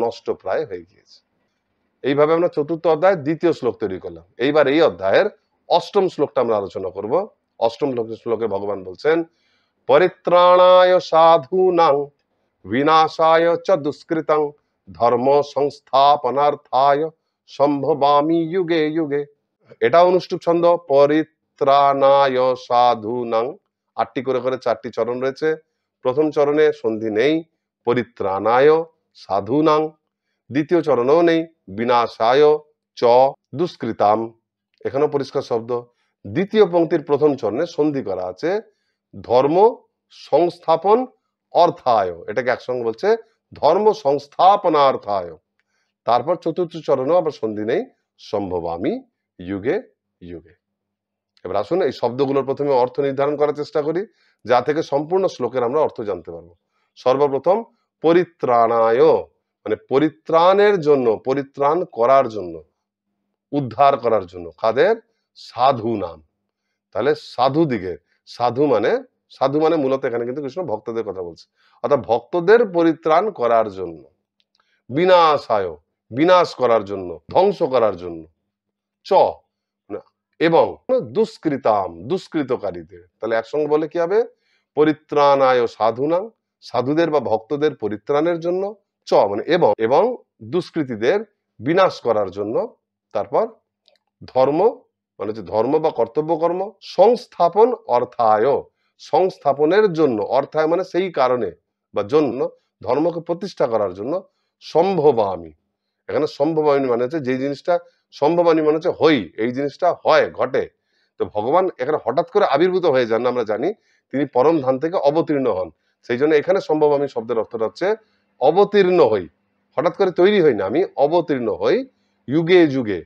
নষ্ট প্রায় হয়ে গিয়েছে এইভাবে আমরা চতুর্থ অধ্যায় দ্বিতীয় শ্লোক তৈরি করলাম এইবার এই অধ্যায়ের অষ্টম শ্লোকটা আমরা আলোচনা করব অষ্টম শ্লোকে ভগবান বলছেন পরিত্রাণায় সাধু নাং বিনাশায় চ দুষ্কৃতং ধর্ম সংস্থাপনার্থায় সম্ভবামি যুগে যুগে এটা অনুষ্ঠুপ ছন্দ পরিত্রাণায় সাধু নাং আটটি করে করে চারটি চরণ রয়েছে প্রথম চরণে সন্ধি নেই পরিত্রাণায় সাধুনাং দ্বিতীয় চরণও নেই বিনাশায় চ দুষ্কৃতাম এখানেও পরিষ্কার শব্দ দ্বিতীয় পঙ্ক্তির প্রথম চরণে সন্ধি করা আছে ধর্ম সংস্থাপন অর্থায় এটাকে একসঙ্গে বলছে ধর্ম সংস্থাপনার্থায় তারপর চতুর্থ চরণও আবার সন্ধি নেই সম্ভব আমি যুগে যুগে এবার আসুন এই শব্দগুলোর প্রথমে অর্থ নির্ধারণ করার চেষ্টা করি যা থেকে সম্পূর্ণ শ্লোকের আমরা অর্থ জানতে পারবো সর্বপ্রথম পরিত্রাণায় মানে পরিত্রাণের জন্য পরিত্রাণ করার জন্য উদ্ধার করার জন্য কাদের সাধু নাম তাহলে সাধু দিকে সাধু মানে সাধু মানে মূলত এখানে কিন্তু কৃষ্ণ ভক্তদের কথা বলছে অর্থাৎ ভক্তদের পরিত্রাণ করার জন্য বিনাশায় বিনাশ করার জন্য ধ্বংস করার জন্য চ মানে এবং দুষ্কৃতাম দুষ্কৃতকারীদের তাহলে একসঙ্গে বলে কি হবে পরিত্রাণায় সাধু নাম সাধুদের বা ভক্তদের পরিত্রাণের জন্য চ মানে এবং এবং দুষ্কৃতিদের বিনাশ করার জন্য তারপর ধর্ম মানে হচ্ছে ধর্ম বা কর্তব্যকর্ম সংস্থাপন অর্থায় সংস্থাপনের জন্য অর্থায় মানে সেই কারণে বা জন্য ধর্মকে প্রতিষ্ঠা করার জন্য সম্ভবামী এখানে সম্ভবামী মানে হচ্ছে যে জিনিসটা সম্ভবামী মানে হচ্ছে হই এই জিনিসটা হয় ঘটে তো ভগবান এখানে হঠাৎ করে আবির্ভূত হয়ে যান আমরা জানি তিনি পরম ধান থেকে অবতীর্ণ হন সেই জন্য এখানে সম্ভব আমি শব্দের অর্থটা হচ্ছে অবতীর্ণ হই হঠাৎ করে তৈরি হই না আমি অবতীর্ণ হই যুগে যুগে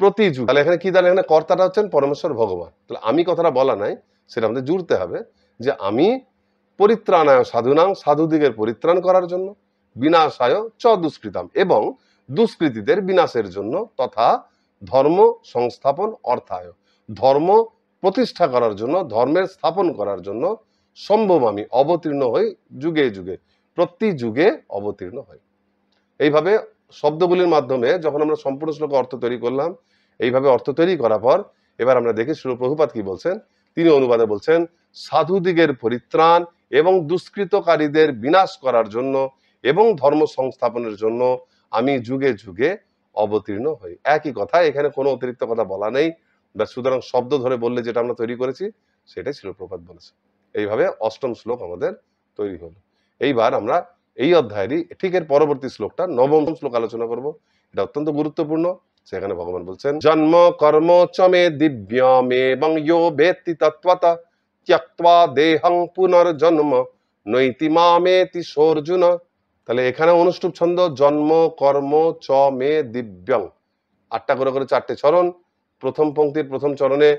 প্রতি যুগ তাহলে এখানে কি তাহলে এখানে কর্তাটা হচ্ছেন পরমেশ্বর ভগবান তাহলে আমি কথাটা বলা নাই সেটা আমাদের জুড়তে হবে যে আমি পরিত্রাণায় সাধুনাং সাধুদিগের পরিত্রাণ করার জন্য বিনাশায় চ দুষ্কৃতাম এবং দুষ্কৃতীদের বিনাশের জন্য তথা ধর্ম সংস্থাপন অর্থায় ধর্ম প্রতিষ্ঠা করার জন্য ধর্মের স্থাপন করার জন্য সম্ভব আমি অবতীর্ণ হই যুগে যুগে প্রতি যুগে অবতীর্ণ হই এইভাবে শব্দগুলির মাধ্যমে যখন আমরা সম্পূর্ণ শ্লোক অর্থ তৈরি করলাম এইভাবে অর্থ তৈরি করার পর এবার আমরা দেখি সুরপ্রভুপাত কি বলছেন তিনি অনুবাদে বলছেন সাধুদিগের পরিত্রাণ এবং দুষ্কৃতকারীদের বিনাশ করার জন্য এবং ধর্ম সংস্থাপনের জন্য আমি যুগে যুগে অবতীর্ণ হই একই কথা এখানে কোনো অতিরিক্ত কথা বলা নেই বা সুতরাং শব্দ ধরে বললে যেটা আমরা তৈরি করেছি সেটাই শিলপ্রপাত বলেছে এইভাবে অষ্টম শ্লোক আমাদের তৈরি হলো এইবার আমরা এই অধ্যায়েরই ঠিক এর পরবর্তী শ্লোকটা নবম শ্লোক আলোচনা করব এটা অত্যন্ত গুরুত্বপূর্ণ সেখানে ভগবান বলছেন জন্ম কর্ম চমে দিব্যম এবং ইয়ো বেত্তি তত্ত্বতা ত্যক্তা দেহং পুনর্জন্ম নৈতি মামেতি সর্জুন তাহলে এখানে অনুষ্ঠুপ ছন্দ জন্ম কর্ম চ মে দিব্যং আটটা করে করে চারটে চরণ প্রথম পঙ্ক্তির প্রথম চরণে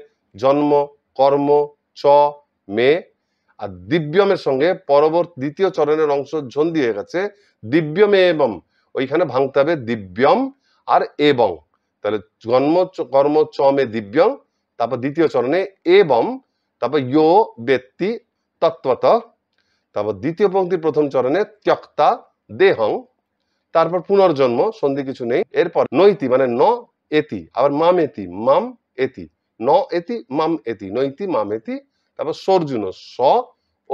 জন্ম কর্ম চ মে আর দিব্যমের সঙ্গে পরবর্তী দ্বিতীয় চরণের অংশ ঝন্দি হয়ে গেছে দিব্যমে এবং ওইখানে ভাঙতে হবে দিব্যম আর এবং তাহলে জন্ম কর্ম চমে দিব্যম তারপর দ্বিতীয় চরণে এবং তারপর ইয় ব্যক্তি তত্ত্বত তারপর দ্বিতীয় পঙ্ক্তির প্রথম চরণে ত্যক্তা দেহং তারপর পুনর্জন্ম সন্ধি কিছু নেই এরপর নৈতি মানে ন এতি আবার মাম এতি মাম এতি ন এতি মাম এতি নৈতি মাম এতি তারপর সর্জুন স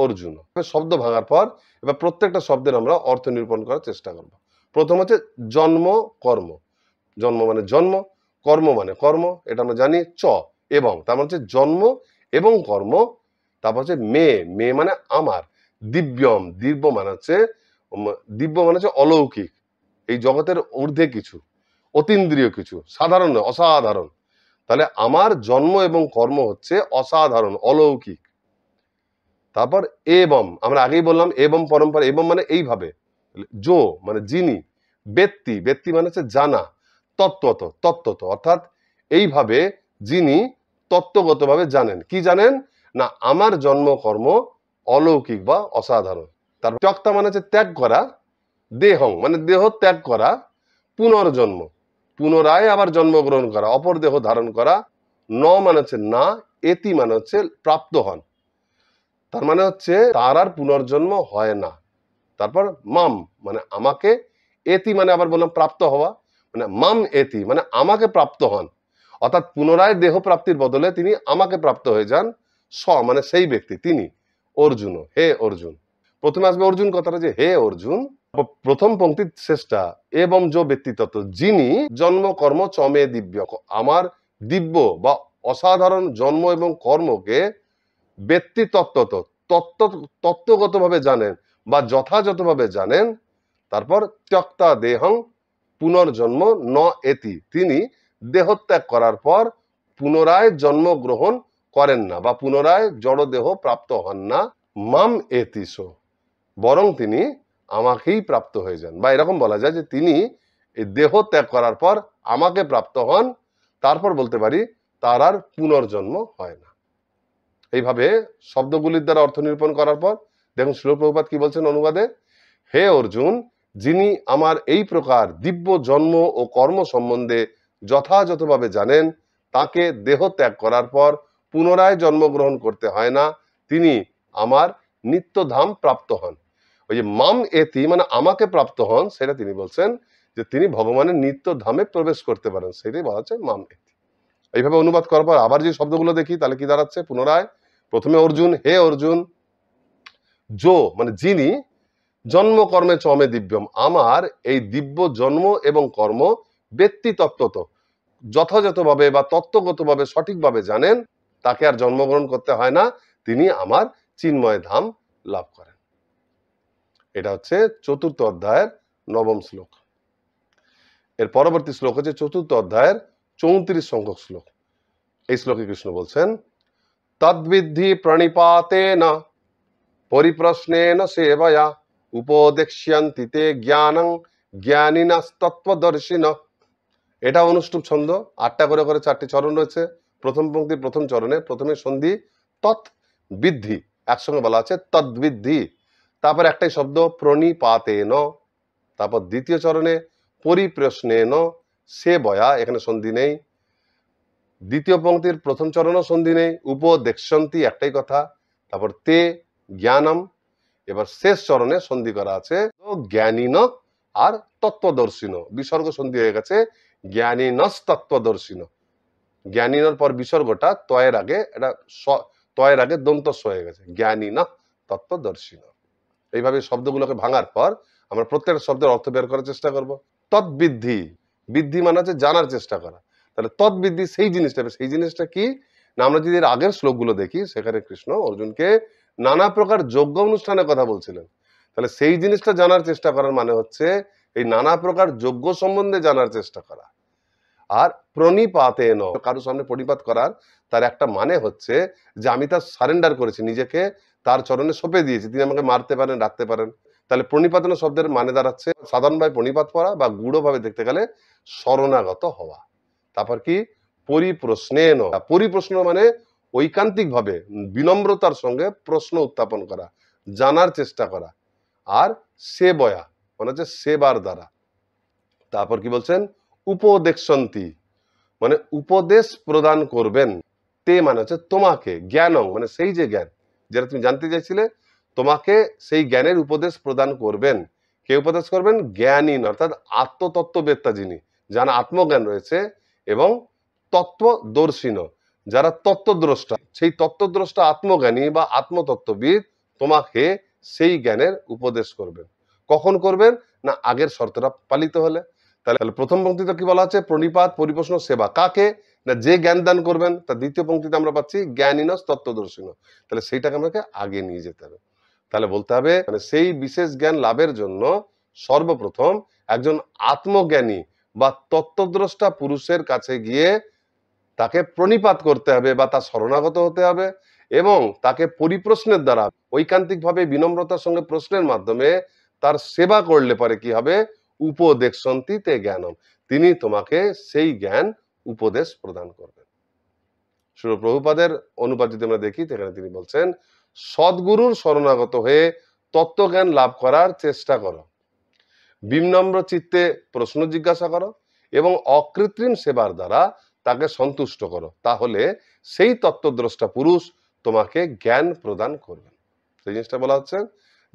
অর্জুন শব্দ ভাঙার পর এবার প্রত্যেকটা শব্দের আমরা অর্থ নিরূপণ করার চেষ্টা করব প্রথম হচ্ছে জন্ম কর্ম জন্ম মানে জন্ম কর্ম মানে কর্ম এটা আমরা জানি চ এবং তার মানে হচ্ছে জন্ম এবং কর্ম তারপর হচ্ছে মেয়ে মেয়ে মানে আমার দিব্যম দিব্য মানে হচ্ছে দিব্য মানে হচ্ছে অলৌকিক এই জগতের ঊর্ধ্বে কিছু অতীন্দ্রিয় কিছু সাধারণ নয় অসাধারণ তাহলে আমার জন্ম এবং কর্ম হচ্ছে অসাধারণ অলৌকিক তারপর এবম আমরা আগেই বললাম এবম পরম্পরা এবম মানে এইভাবে জো মানে যিনি ব্যক্তি ব্যক্তি মানে হচ্ছে জানা তত্ত্বত তত্ত্বত অর্থাৎ এইভাবে যিনি তত্ত্বগতভাবে জানেন কি জানেন না আমার জন্ম কর্ম অলৌকিক বা অসাধারণ তার চক্তা মানে হচ্ছে ত্যাগ করা দেহং মানে দেহ ত্যাগ করা পুনর্জন্ম পুনরায় আবার জন্মগ্রহণ করা অপর দেহ ধারণ করা ন মানে হচ্ছে না এতি মানে হচ্ছে প্রাপ্ত হন তার মানে হচ্ছে তার আর পুনর্জন্ম হয় না তারপর মাম মানে আমাকে এতি মানে আবার বললাম প্রাপ্ত হওয়া মানে মাম এতি মানে আমাকে প্রাপ্ত হন অর্থাৎ পুনরায় দেহ প্রাপ্তির বদলে তিনি আমাকে প্রাপ্ত হয়ে যান স মানে সেই ব্যক্তি তিনি অর্জুন হে অর্জুন প্রথমে আসবে অর্জুন কথাটা যে হে অর্জুন প্রথম পঙ্ক্তির শেষটা এবং যো ব্যক্তিত্ব যিনি জন্ম কর্ম চমে দিব্য আমার দিব্য বা অসাধারণ জন্ম এবং কর্মকে ব্যক্তি তত্ত্ব তত্ত্বগতভাবে জানেন বা যথাযথভাবে জানেন তারপর ত্যক্তা দেহং পুনর্জন্ম ন এতি তিনি দেহত্যাগ করার পর পুনরায় জন্মগ্রহণ করেন না বা পুনরায় জড়দেহ প্রাপ্ত হন না মাম এতিস বরং তিনি আমাকেই প্রাপ্ত হয়ে যান বা এরকম বলা যায় যে তিনি এই দেহ ত্যাগ করার পর আমাকে প্রাপ্ত হন তারপর বলতে পারি তার আর পুনর্জন্ম হয় না এইভাবে শব্দগুলির দ্বারা অর্থ নিরূপণ করার পর দেখুন শিলপ্রভুপাত কি বলছেন অনুবাদে হে অর্জুন যিনি আমার এই প্রকার দিব্য জন্ম ও কর্ম সম্বন্ধে যথাযথভাবে জানেন তাকে দেহ ত্যাগ করার পর পুনরায় জন্মগ্রহণ করতে হয় না তিনি আমার নিত্যধাম প্রাপ্ত হন ওই যে মাম এতি মানে আমাকে প্রাপ্ত হন সেটা তিনি বলছেন যে তিনি ভগবানের নিত্য ধামে প্রবেশ করতে পারেন সেটাই বলা হচ্ছে মাম এতি এইভাবে অনুবাদ করার পর আবার যে শব্দগুলো দেখি তাহলে কি দাঁড়াচ্ছে পুনরায় প্রথমে অর্জুন হে অর্জুন জো মানে যিনি জন্ম কর্মে চমে দিব্যম আমার এই দিব্য জন্ম এবং কর্ম ব্যক্তি তত্ত্বত যথাযথভাবে বা তত্ত্বগতভাবে সঠিকভাবে জানেন তাকে আর জন্মগ্রহণ করতে হয় না তিনি আমার চিন্ময় ধাম লাভ করেন এটা হচ্ছে চতুর্থ অধ্যায়ের নবম শ্লোক এর পরবর্তী শ্লোক হচ্ছে চতুর্থ অধ্যায়ের চৌত্রিশ সংখ্যক শ্লোক এই শ্লোকে কৃষ্ণ বলছেন তদ্বিদ্ধি প্রণিপাতে না পরিপ্রশ্নে না সেবয়া উপদেক্ষ্যন্তি তে জ্ঞানং ন এটা অনুষ্ঠুপ ছন্দ আটটা করে করে চারটি চরণ রয়েছে প্রথম পঙ্ক্তির প্রথম চরণে প্রথমে সন্ধি তৎ বিদ্ধি একসঙ্গে বলা আছে তদ্বিদ্ধি তারপর একটাই শব্দ প্রণিপাতে ন তারপর দ্বিতীয় চরণে পরিপ্রশ্নে ন সে বয়া এখানে সন্ধি নেই দ্বিতীয় পঙ্ক্তির প্রথম চরণও সন্ধি নেই উপদেক্ষন্তি একটাই কথা তারপর তে জ্ঞানম এবার শেষ চরণে সন্ধি করা আছে জ্ঞানীন আর তত্ত্বদর্শিন বিসর্গ সন্ধি হয়ে গেছে জ্ঞানীনস তত্ত্বদর্শিন জ্ঞানীনর পর বিসর্গটা তয়ের আগে এটা তয়ের আগে দন্তস্ব হয়ে গেছে জ্ঞানীন তত্ত্বদর্শিন এইভাবে শব্দগুলোকে ভাঙার পর আমরা প্রত্যেকটা শব্দের অর্থ বের করার চেষ্টা করব তৎবৃদ্ধি বৃদ্ধি মানে হচ্ছে জানার চেষ্টা করা তাহলে তৎবৃদ্ধি সেই জিনিসটা সেই জিনিসটা কি না আমরা যদি এর আগের শ্লোকগুলো দেখি সেখানে কৃষ্ণ অর্জুনকে নানা প্রকার যোগ্য অনুষ্ঠানের কথা বলছিলেন তাহলে সেই জিনিসটা জানার চেষ্টা করার মানে হচ্ছে এই নানা প্রকার যোগ্য সম্বন্ধে জানার চেষ্টা করা আর প্রণিপাতে ন কারো সামনে প্রণিপাত করার তার একটা মানে হচ্ছে যে আমি তার সারেন্ডার করেছি নিজেকে তার চরণে সঁপে দিয়েছি তিনি আমাকে মারতে পারেন রাখতে পারেন তাহলে প্রণিপাতনা শব্দের মানে দাঁড়াচ্ছে সাধারণভাবে প্রণিপাত পড়া বা গূঢ়ভাবে দেখতে গেলে শরণাগত হওয়া তারপর কি পরিপ্রশ্নেন পরিপ্রশ্ন মানে ঐকান্তিকভাবে বিনম্রতার সঙ্গে প্রশ্ন উত্থাপন করা জানার চেষ্টা করা আর সে বয়া মানে হচ্ছে সেবার দ্বারা তারপর কি বলছেন উপদেশন্তি মানে উপদেশ প্রদান করবেন তে মানে হচ্ছে তোমাকে জ্ঞানং মানে সেই যে জ্ঞান যেটা তুমি জানতে চাইছিলে তোমাকে সেই জ্ঞানের উপদেশ প্রদান করবেন কে উপদেশ করবেন জ্ঞানীন অর্থাৎ আত্মতত্ত্ববেত্তা যিনি যার আত্মজ্ঞান রয়েছে এবং তত্ত্বদর্শীন যারা তত্ত্বদ্রষ্টা সেই তত্ত্বদ্রষ্টা আত্মজ্ঞানী বা আত্মতত্ত্ববিদ তোমাকে সেই জ্ঞানের উপদেশ করবেন কখন করবেন না আগের শর্তটা পালিত হলে তাহলে প্রথম পঙ্ক্তিতে কি বলা আছে প্রণিপাত পরিবেশন সেবা কাকে না যে জ্ঞান দান করবেন তার দ্বিতীয় পঙ্ক্তিতে আমরা পাচ্ছি তত্ত্বদর্শী নয় তাহলে সেইটাকে আমাকে আগে নিয়ে যেতে হবে তাহলে বলতে হবে মানে সেই বিশেষ জ্ঞান লাভের জন্য সর্বপ্রথম একজন আত্মজ্ঞানী বা তত্ত্বদ্রষ্টা পুরুষের কাছে গিয়ে তাকে প্রণিপাত করতে হবে বা তা শরণাগত হতে হবে এবং তাকে পরিপ্রশ্নের দ্বারা ঐকান্তিকভাবে বিনম্রতার সঙ্গে প্রশ্নের মাধ্যমে তার সেবা করলে পরে কি হবে উপদেক্ষন্তিতে জ্ঞানম তিনি তোমাকে সেই জ্ঞান উপদেশ প্রদান করবেন সুরপ্রভুপাদের অনুপাত যদি আমরা দেখি সেখানে তিনি বলছেন সদ্গুরুর শরণাগত হয়ে তত্ত্বজ্ঞান লাভ করার চেষ্টা করো বিমনম্র চিত্তে প্রশ্ন জিজ্ঞাসা করো এবং অকৃত্রিম সেবার দ্বারা তাকে সন্তুষ্ট করো তাহলে সেই তত্ত্বদ্রষ্টা পুরুষ তোমাকে জ্ঞান প্রদান করবেন সেই জিনিসটা বলা হচ্ছে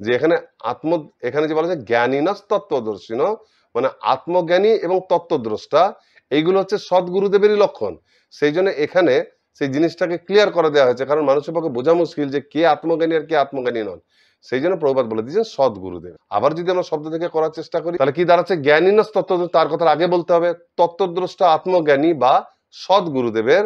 যে এখানে আত্ম এখানে যে বলা হচ্ছে জ্ঞানীনস তত্ত্বদর্শীন মানে আত্মজ্ঞানী এবং তত্ত্বদ্রষ্টা এইগুলো হচ্ছে সৎ গুরুদেবেরই লক্ষণ সেই জন্য এখানে সেই জিনিসটাকে ক্লিয়ার করে দেওয়া হয়েছে কারণ মানুষের পক্ষে বোঝা মুশকিল যে কে আত্মজ্ঞানী আর কে আত্মজ্ঞানী নন সেই জন্য প্রবাদ বলে দিয়েছেন সৎ গুরুদেব আবার যদি আমরা শব্দ থেকে করার চেষ্টা করি তাহলে কি দাঁড়াচ্ছে জ্ঞানীনস তত্ত্ব তার কথা আগে বলতে হবে তত্ত্বদ্রষ্টা আত্মজ্ঞানী বা সৎ গুরুদেবের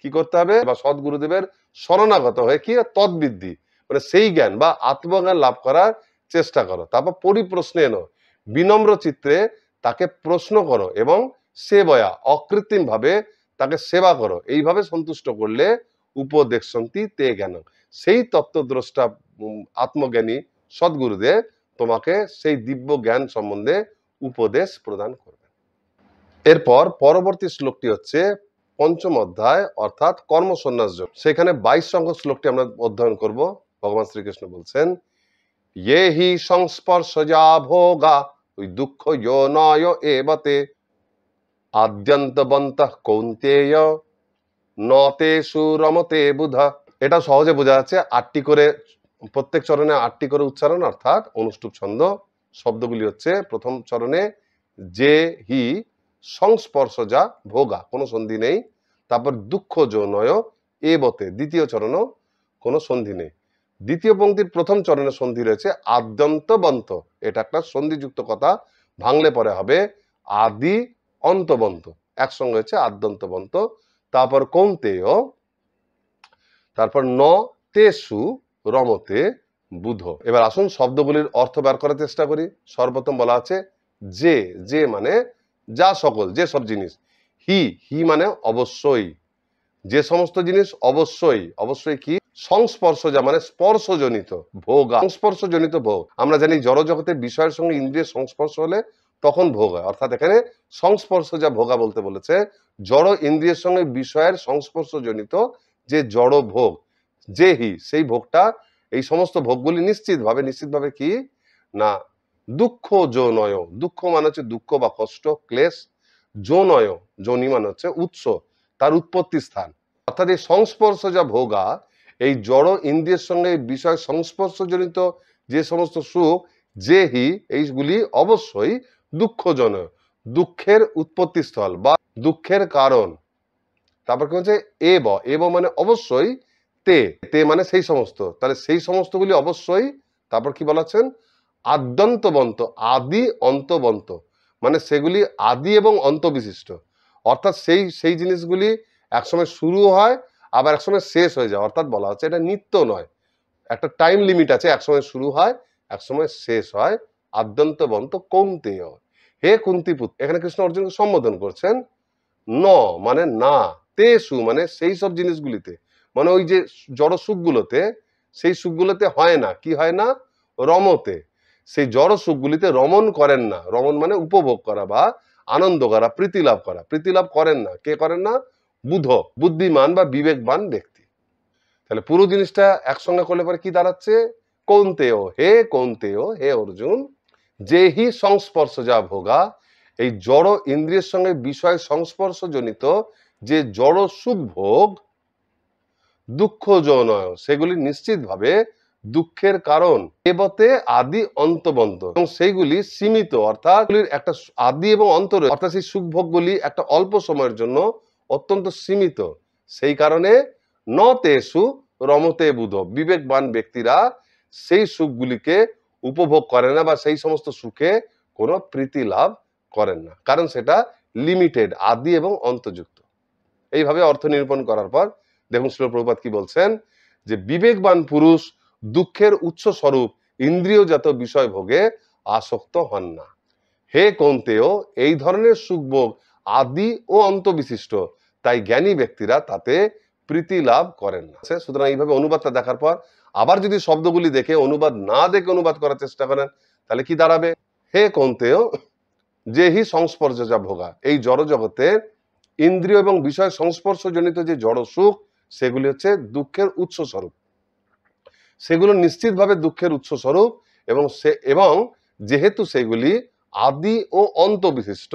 কি করতে হবে বা সৎ গুরুদেবের শরণাগত হয়ে কি তৎবৃদ্ধি মানে সেই জ্ঞান বা আত্মজ্ঞান লাভ করার চেষ্টা করো তারপর পরিপ্রশ্নে এনো বিনম্র চিত্রে তাকে প্রশ্ন করো এবং সেবয়া অকৃত্রিমভাবে তাকে সেবা করো এইভাবে সন্তুষ্ট করলে উপদেশ সন্তি তে জ্ঞান সেই তত্ত্বদ্রষ্টা আত্মজ্ঞানী সদ্গুরুদেব তোমাকে সেই দিব্য জ্ঞান সম্বন্ধে উপদেশ প্রদান করবে এরপর পরবর্তী শ্লোকটি হচ্ছে পঞ্চম অধ্যায় অর্থাৎ কর্মসন্ন্যাস যোগ সেখানে বাইশ সংঘ শ্লোকটি আমরা অধ্যয়ন করব ভগবান শ্রীকৃষ্ণ বলছেন ইয়ে হি সংস্পর্শ যা ভোগা ওই দুঃখ ইয় নয় এবতে আদ্যন্তবন্ত কৌন্তেয় নতে সুরমতে বুধ এটা সহজে বোঝা যাচ্ছে আটটি করে প্রত্যেক চরণে আটটি করে উচ্চারণ অর্থাৎ অনুষ্ঠুপ ছন্দ শব্দগুলি হচ্ছে প্রথম চরণে যে হি সংস্পর্শ যা ভোগা কোনো সন্ধি নেই তারপর দুঃখ নয় এ বতে দ্বিতীয় চরণও কোনো সন্ধি নেই দ্বিতীয় পঙ্ক্তির প্রথম চরণে সন্ধি রয়েছে আদ্যন্তবন্ত এটা একটা সন্ধিযুক্ত কথা ভাঙলে পরে হবে আদি অন্তবন্ত একসঙ্গে হচ্ছে আদ্যন্তবন্ত তারপর কৌন্তেয় তারপর ন তেসু রমতে বুধ এবার আসুন শব্দগুলির অর্থ বের করার চেষ্টা করি সর্বপ্রথম বলা আছে যে যে মানে যা সকল যে সব জিনিস হি হি মানে অবশ্যই যে সমস্ত জিনিস অবশ্যই অবশ্যই কি সংস্পর্শ যা মানে স্পর্শজনিত ভোগ সংস্পর্শজনিত ভোগ আমরা জানি জড়জগতের বিষয়ের সঙ্গে ইন্দ্রিয়ের সংস্পর্শ হলে তখন ভোগ হয় অর্থাৎ এখানে সংস্পর্শ যা ভোগা বলতে বলেছে জড় ইন্দ্রিয়ের সঙ্গে বিষয়ের সংস্পর্শজনিত যে জড় ভোগ যে হি সেই ভোগটা এই সমস্ত ভোগগুলি নিশ্চিতভাবে নিশ্চিতভাবে কি না দুঃখ যো নয় দুঃখ মানে হচ্ছে দুঃখ বা কষ্ট ক্লেশ যো নয় মানে হচ্ছে উৎস তার উৎপত্তি স্থান অর্থাৎ এই সংস্পর্শ যা ভোগা এই জড় ইন্দ্রিয়ের সঙ্গে বিষয় সংস্পর্শজনিত যে সমস্ত সুখ যে হি এইগুলি অবশ্যই দুঃখজনক দুঃখের উৎপত্তিস্থল বা দুঃখের কারণ তারপর কি হচ্ছে এ ব এ ব মানে অবশ্যই তে তে মানে সেই সমস্ত তাহলে সেই সমস্তগুলি অবশ্যই তারপর কি বলাচ্ছেন আদ্যন্তবন্ত আদি অন্তবন্ত মানে সেগুলি আদি এবং অন্তবিশিষ্ট অর্থাৎ সেই সেই জিনিসগুলি একসময় শুরু হয় আবার একসময় শেষ হয়ে যায় অর্থাৎ বলা হচ্ছে এটা নিত্য নয় একটা টাইম লিমিট আছে একসময় শুরু হয় একসময় শেষ হয় আদ্যন্তবন্ত কমতে হয় হে কুন্তিপুত এখানে কৃষ্ণ অর্জুনকে সম্বোধন করছেন ন মানে না তে সু মানে সেই সব জিনিসগুলিতে মানে ওই যে জড় সুখগুলোতে সেই সুখগুলোতে হয় না কি হয় না রমতে সেই জড় সুখগুলিতে রমন করেন না রমন মানে উপভোগ করা বা আনন্দ করা প্রীতি লাভ করা প্রীতি লাভ করেন না কে করেন না বুধ বুদ্ধিমান বা বিবেকবান ব্যক্তি তাহলে পুরো জিনিসটা একসঙ্গে করলে পরে কি দাঁড়াচ্ছে কৌন্তেয় হে কৌন্তেয় হে অর্জুন যেহি সংস্পর্শ যা ভোগা এই জড় ইন্দ্রিয়ের সঙ্গে বিষয় সংস্পর্শ জনিত যে জড় সুখ ভোগ দুঃখ জনয় সেগুলি নিশ্চিতভাবে দুঃখের কারণ এবতে আদি অন্তবন্ত এবং সেইগুলি সীমিত অর্থাৎ একটা আদি এবং অন্তর অর্থাৎ সেই সুখভোগগুলি একটা অল্প সময়ের জন্য অত্যন্ত সীমিত সেই কারণে নতে তেসু রমতে বুধ বিবেকবান ব্যক্তিরা সেই সুখগুলিকে উপভোগ করেন না বা সেই সমস্ত সুখে কোনো প্রীতি লাভ করেন না কারণ সেটা লিমিটেড আদি এবং অন্তযুক্ত এইভাবে অর্থ নিরূপণ করার পর দেখুন শিল প্রভুপাত কি বলছেন যে বিবেকবান পুরুষ দুঃখের উচ্চ স্বরূপ ইন্দ্রিয়জাত বিষয় ভোগে আসক্ত হন না হে কন্তেও এই ধরনের সুখভোগ আদি ও অন্তবিশিষ্ট তাই জ্ঞানী ব্যক্তিরা তাতে প্রীতি লাভ করেন না সুতরাং এইভাবে অনুবাদটা দেখার পর আবার যদি শব্দগুলি দেখে অনুবাদ না দেখে অনুবাদ করার চেষ্টা করেন তাহলে কি দাঁড়াবে হে কন্তেও যে হি সংস্পর্শ যা ভোগা এই জড় জগতে ইন্দ্রিয় এবং বিষয় সংস্পর্শজনিত যে জড় সুখ সেগুলি হচ্ছে দুঃখের স্বরূপ সেগুলো নিশ্চিতভাবে দুঃখের উৎসস্বরূপ এবং সে এবং যেহেতু সেগুলি আদি ও অন্ত বিশিষ্ট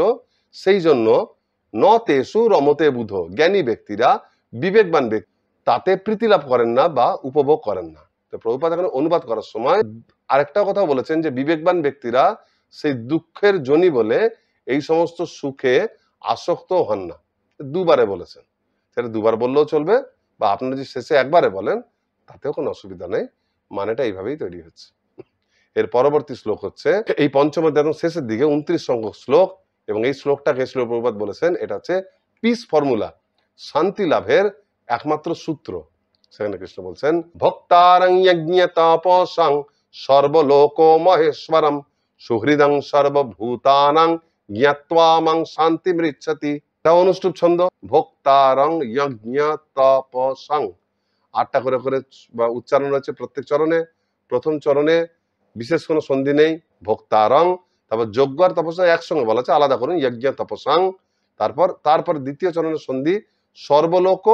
সেই জন্য ন তেসু রমতে বুধ জ্ঞানী ব্যক্তিরা বিবেকবান ব্যক্তি তাতে প্রীতিলাভ করেন না বা উপভোগ করেন না তো প্রভুপাত এখানে অনুবাদ করার সময় আরেকটা কথা বলেছেন যে বিবেকবান ব্যক্তিরা সেই দুঃখের জনি বলে এই সমস্ত সুখে আসক্ত হন না দুবারে বলেছেন সেটা দুবার বললেও চলবে বা আপনারা যদি শেষে একবারে বলেন তাতেও কোনো অসুবিধা নেই মানেটা এইভাবেই তৈরি হচ্ছে এর পরবর্তী শ্লোক হচ্ছে এই পঞ্চম একদম শেষের দিকে উনত্রিশ সংখ্যক শ্লোক এবং এই শ্লোকটাকে শ্লোক প্রভুপাত বলেছেন এটা হচ্ছে পিস ফর্মুলা শান্তি লাভের একমাত্র সূত্র সেখানে কৃষ্ণ বলছেন ভক্তারং যজ্ঞ সর্বলোক মহেশ্বরম সুহৃদং সর্বভূতানাং জ্ঞাত্বামাং শান্তি মৃচ্ছতি তা অনুষ্ঠুপ ছন্দ ভক্তারং যজ্ঞ তপসং আটটা করে করে উচ্চারণ রয়েছে প্রত্যেক চরণে প্রথম চরণে বিশেষ কোনো সন্ধি নেই ভোক্তারং তারপর যজ্ঞ আর তপস্যা একসঙ্গে বলা আছে আলাদা করুন যজ্ঞ তপসাং তারপর তারপর দ্বিতীয় চরণের সন্ধি সর্বলোক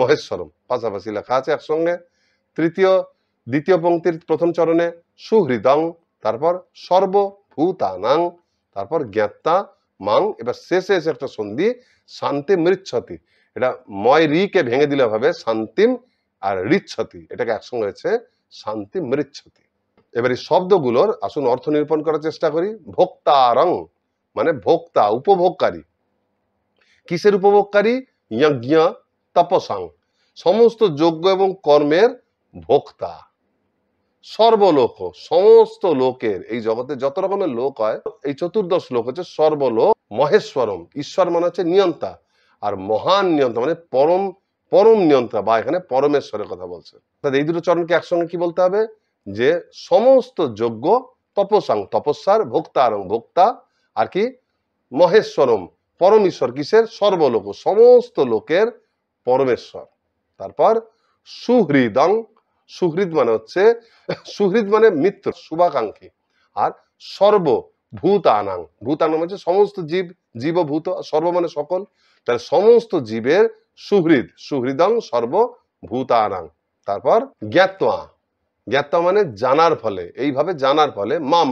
মহেশ্বরম পাশাপাশি লেখা আছে একসঙ্গে তৃতীয় দ্বিতীয় পঙ্ক্তির প্রথম চরণে সুহৃদং তারপর সর্বভূতানাং তারপর জ্ঞাতা মাং এবার শেষে এসে একটা সন্ধি শান্তি মৃচ্ছতি এটা ময় রিকে ভেঙে দিলে ভাবে শান্তিম আর রিচ্ছতি এটাকে একসঙ্গে হয়েছে শান্তি মৃচ্ছতি এবার এই শব্দগুলোর আসুন অর্থ নিরূপণ করার চেষ্টা করি ভোক্তারং মানে ভোক্তা উপভোগকারী কিসের উপভোগকারী যজ্ঞ তপসাং সমস্ত যোগ্য এবং কর্মের ভোক্তা সর্বলোক সমস্ত লোকের এই জগতে যত রকমের লোক হয় এই চতুর্দশ লোক হচ্ছে সর্বলোক মহেশ্বরম ঈশ্বর মানে হচ্ছে নিয়ন্তা আর মহান নিয়ন্তা মানে পরম পরম নিয়ন্তা বা এখানে পরমেশ্বরের কথা বলছে তাহলে এই দুটো চরণকে একসঙ্গে কি বলতে হবে যে সমস্ত যোগ্য তপসাং তপস্যার ভোক্তা আর ভোক্তা আর কি মহেশ্বরম পরম ঈশ্বর কিসের সর্বলোক সমস্ত লোকের পরমেশ্বর তারপর সুহৃদং সুহৃদ মানে হচ্ছে সুহৃদ মানে মিত্র শুভাকাঙ্ক্ষী আর সর্ব ভূতানাং ভূতানাং মানে হচ্ছে সমস্ত জীব জীবভূত সর্ব মানে সকল তাহলে সমস্ত জীবের সুহৃদ সুহৃদং সর্ব ভূতানাং তারপর জ্ঞাতা জ্ঞাতা মানে জানার ফলে এইভাবে জানার ফলে মাম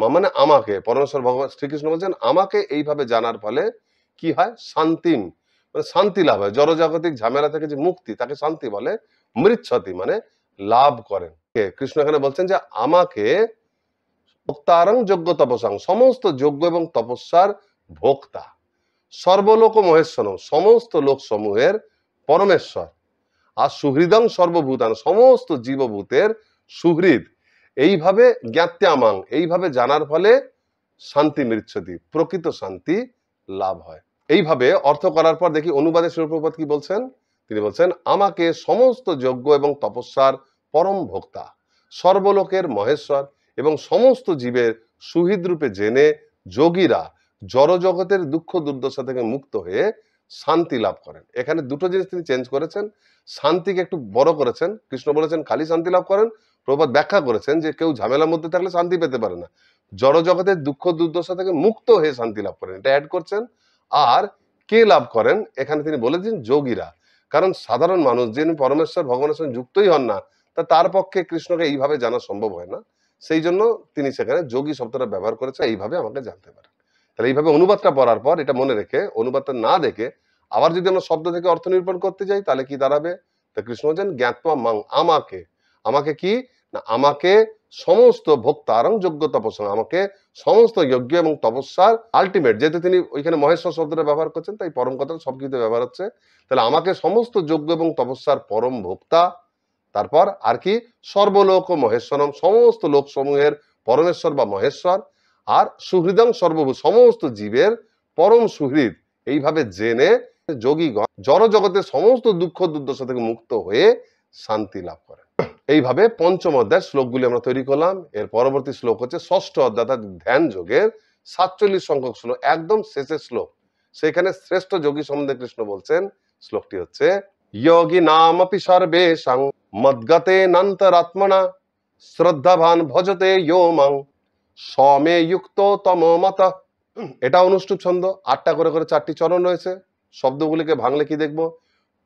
মাম মানে আমাকে পরমেশ্বর ভগবান শ্রীকৃষ্ণ বলছেন আমাকে এইভাবে জানার ফলে কি হয় শান্তিম মানে শান্তি লাভ হয় জড়জাগতিক ঝামেলা থেকে যে মুক্তি তাকে শান্তি বলে মৃচ্ছতি মানে লাভ করেন কৃষ্ণ এখানে বলছেন যে আমাকে ভোক্তারং যোগ্য তপস্যাং সমস্ত যোগ্য এবং তপস্যার ভোক্তা সর্বলোক মহেশ্বরম সমস্ত লোক সমূহের পরমেশ্বর আর সুহৃদং সর্বভূতান সমস্ত জীবভূতের সুহৃদ এইভাবে জ্ঞাত্যামাং এইভাবে জানার ফলে শান্তি মৃচ্ছতি প্রকৃত শান্তি লাভ হয় এইভাবে অর্থ করার পর দেখি অনুবাদে সুরপ্রপাত কি বলছেন তিনি বলছেন আমাকে সমস্ত যজ্ঞ এবং তপস্যার পরম ভোক্তা সর্বলোকের মহেশ্বর এবং সমস্ত জীবের সুহৃদরূপে জেনে যোগীরা জড়জগতের দুঃখ দুর্দশা থেকে মুক্ত হয়ে শান্তি লাভ করেন এখানে দুটো জিনিস তিনি চেঞ্জ করেছেন শান্তিকে একটু বড় করেছেন কৃষ্ণ বলেছেন খালি শান্তি লাভ করেন প্রভাত ব্যাখ্যা করেছেন যে কেউ ঝামেলার মধ্যে থাকলে শান্তি পেতে পারে না জড়জগতের দুঃখ দুর্দশা থেকে মুক্ত হয়ে শান্তি লাভ করেন এটা অ্যাড করছেন আর কে লাভ করেন এখানে তিনি বলেছেন যোগীরা কারণ সাধারণ মানুষ যিনি পরমেশ্বর ভগবানের সঙ্গে যুক্তই হন না তা তার পক্ষে কৃষ্ণকে এইভাবে জানা সম্ভব হয় না সেই জন্য তিনি সেখানে যোগী শব্দটা ব্যবহার করেছে এইভাবে আমাকে জানতে পারেন তাহলে এইভাবে অনুবাদটা পড়ার পর এটা মনে রেখে অনুবাদটা না দেখে আবার যদি আমরা শব্দ থেকে অর্থ নির্পণ করতে যাই তাহলে কি দাঁড়াবে তা কৃষ্ণ বলছেন জ্ঞাতমা মাং আমাকে আমাকে কি না আমাকে সমস্ত ভোক্তারং যোগ্য তপস্যা আমাকে সমস্ত যজ্ঞ এবং তপস্যার আলটিমেট যেহেতু তিনি ওইখানে মহেশ্বর শব্দটা ব্যবহার করছেন তাই পরম কথা সব কিছু ব্যবহার হচ্ছে তাহলে আমাকে সমস্ত যজ্ঞ এবং তপস্যার পরম ভোক্তা তারপর আর কি সর্বলোক মহেশ্বরম সমস্ত লোকসমূহের পরমেশ্বর বা মহেশ্বর আর সুহৃদং সর্বভূ সমস্ত জীবের পরম সুহৃদ এইভাবে জেনে যোগীগণ জড়জগতের সমস্ত দুঃখ দুর্দশা থেকে মুক্ত হয়ে শান্তি লাভ করেন এইভাবে পঞ্চম অধ্যায়ের শ্লোকগুলি আমরা তৈরি করলাম এর পরবর্তী শ্লোক হচ্ছে ষষ্ঠ অধ্যায় অর্থাৎ ধ্যান যোগের সাতচল্লিশ সংখ্যক শ্লোক একদম শেষের শ্লোক সেখানে শ্রেষ্ঠ যোগী সম্বন্ধে কৃষ্ণ বলছেন শ্লোকটি হচ্ছে যোগী নাম অপি মদগতে মদ্গতে নন্তরাত্মনা শ্রদ্ধাভান ভজতে মাং সমে যুক্ত তম মত এটা অনুষ্ঠুপ ছন্দ আটটা করে করে চারটি চরণ রয়েছে শব্দগুলিকে ভাঙলে কি দেখব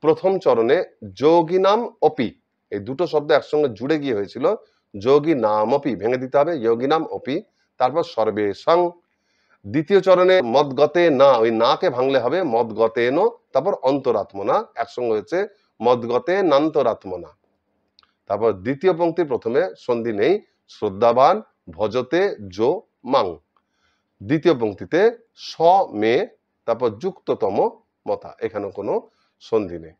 প্রথম চরণে যোগী নাম অপি এই দুটো শব্দ একসঙ্গে জুড়ে গিয়ে হয়েছিল যোগী নাম অপি ভেঙে দিতে হবে যোগী নাম অপি তারপর সর্বে সং দ্বিতীয় চরণে মদগতে না ওই নাকে ভাঙলে হবে মদগতে নো তারপর অন্তরাত্মনা একসঙ্গে হয়েছে মদগতে নান্তরাত্মনা তারপর দ্বিতীয় পঙ্ক্তি প্রথমে সন্ধি নেই শ্রদ্ধাবান ভজতে জো মাং দ্বিতীয় পঙ্ক্তিতে স মে তারপর যুক্ততম মতা এখানেও কোনো সন্ধি নেই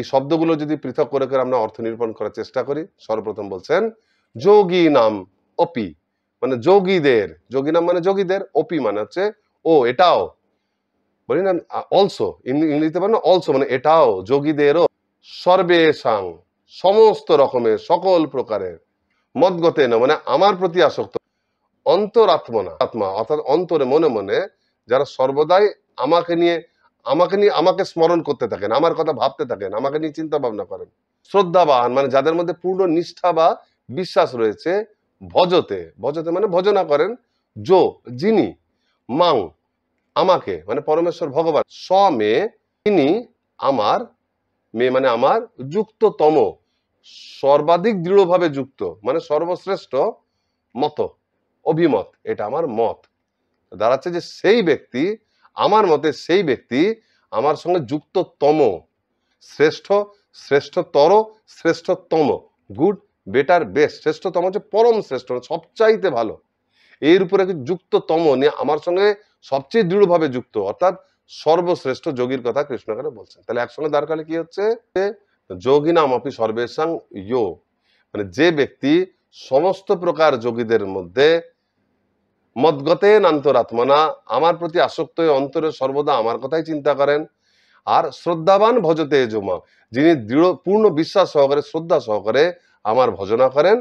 এই শব্দগুলো যদি পৃথক করে করে আমরা অর্থ নিরূপণ করার চেষ্টা করি সর্বপ্রথম বলছেন যোগী নাম অপি মানে যোগীদের যোগী নাম মানে যোগীদের অপি মানে হচ্ছে ও এটাও বলি না অলসো ইংরেজিতে মানে অলসো মানে এটাও যোগীদেরও সর্বেশাং সমস্ত রকমের সকল প্রকারের মদগতে না মানে আমার প্রতি আসক্ত অন্তরাত্মনা আত্মা অর্থাৎ অন্তরে মনে মনে যারা সর্বদাই আমাকে নিয়ে আমাকে নিয়ে আমাকে স্মরণ করতে থাকেন আমার কথা ভাবতে থাকেন আমাকে নিয়ে চিন্তা ভাবনা করেন শ্রদ্ধাবান মানে যাদের মধ্যে পূর্ণ নিষ্ঠা বা বিশ্বাস রয়েছে ভজতে ভজতে মানে ভজনা করেন জো যিনি মাং আমাকে মানে পরমেশ্বর ভগবান স মেয়ে তিনি আমার মেয়ে মানে আমার যুক্ততম সর্বাধিক দৃঢ়ভাবে যুক্ত মানে সর্বশ্রেষ্ঠ মত অভিমত এটা আমার মত দাঁড়াচ্ছে যে সেই ব্যক্তি আমার মতে সেই ব্যক্তি আমার সঙ্গে যুক্ততম শ্রেষ্ঠ শ্রেষ্ঠতর শ্রেষ্ঠতম গুড বেটার বেস্ট শ্রেষ্ঠতম হচ্ছে পরম শ্রেষ্ঠ সবচাইতে ভালো এর উপরে যুক্ততম নিয়ে আমার সঙ্গে সবচেয়ে দৃঢ়ভাবে যুক্ত অর্থাৎ সর্বশ্রেষ্ঠ যোগীর কথা কৃষ্ণকালে বলছেন তাহলে একসঙ্গে দাঁড়কালে কি হচ্ছে যোগী নাম আপনি সর্বেশাং মানে যে ব্যক্তি সমস্ত প্রকার যোগীদের মধ্যে মদগতে নান্তরাত্মনা আমার প্রতি আসক্ত হয়ে অন্তরে সর্বদা আমার কথাই চিন্তা করেন আর শ্রদ্ধাবান ভজতে জমা যিনি দৃঢ় পূর্ণ বিশ্বাস সহকারে শ্রদ্ধা সহকারে আমার ভজনা করেন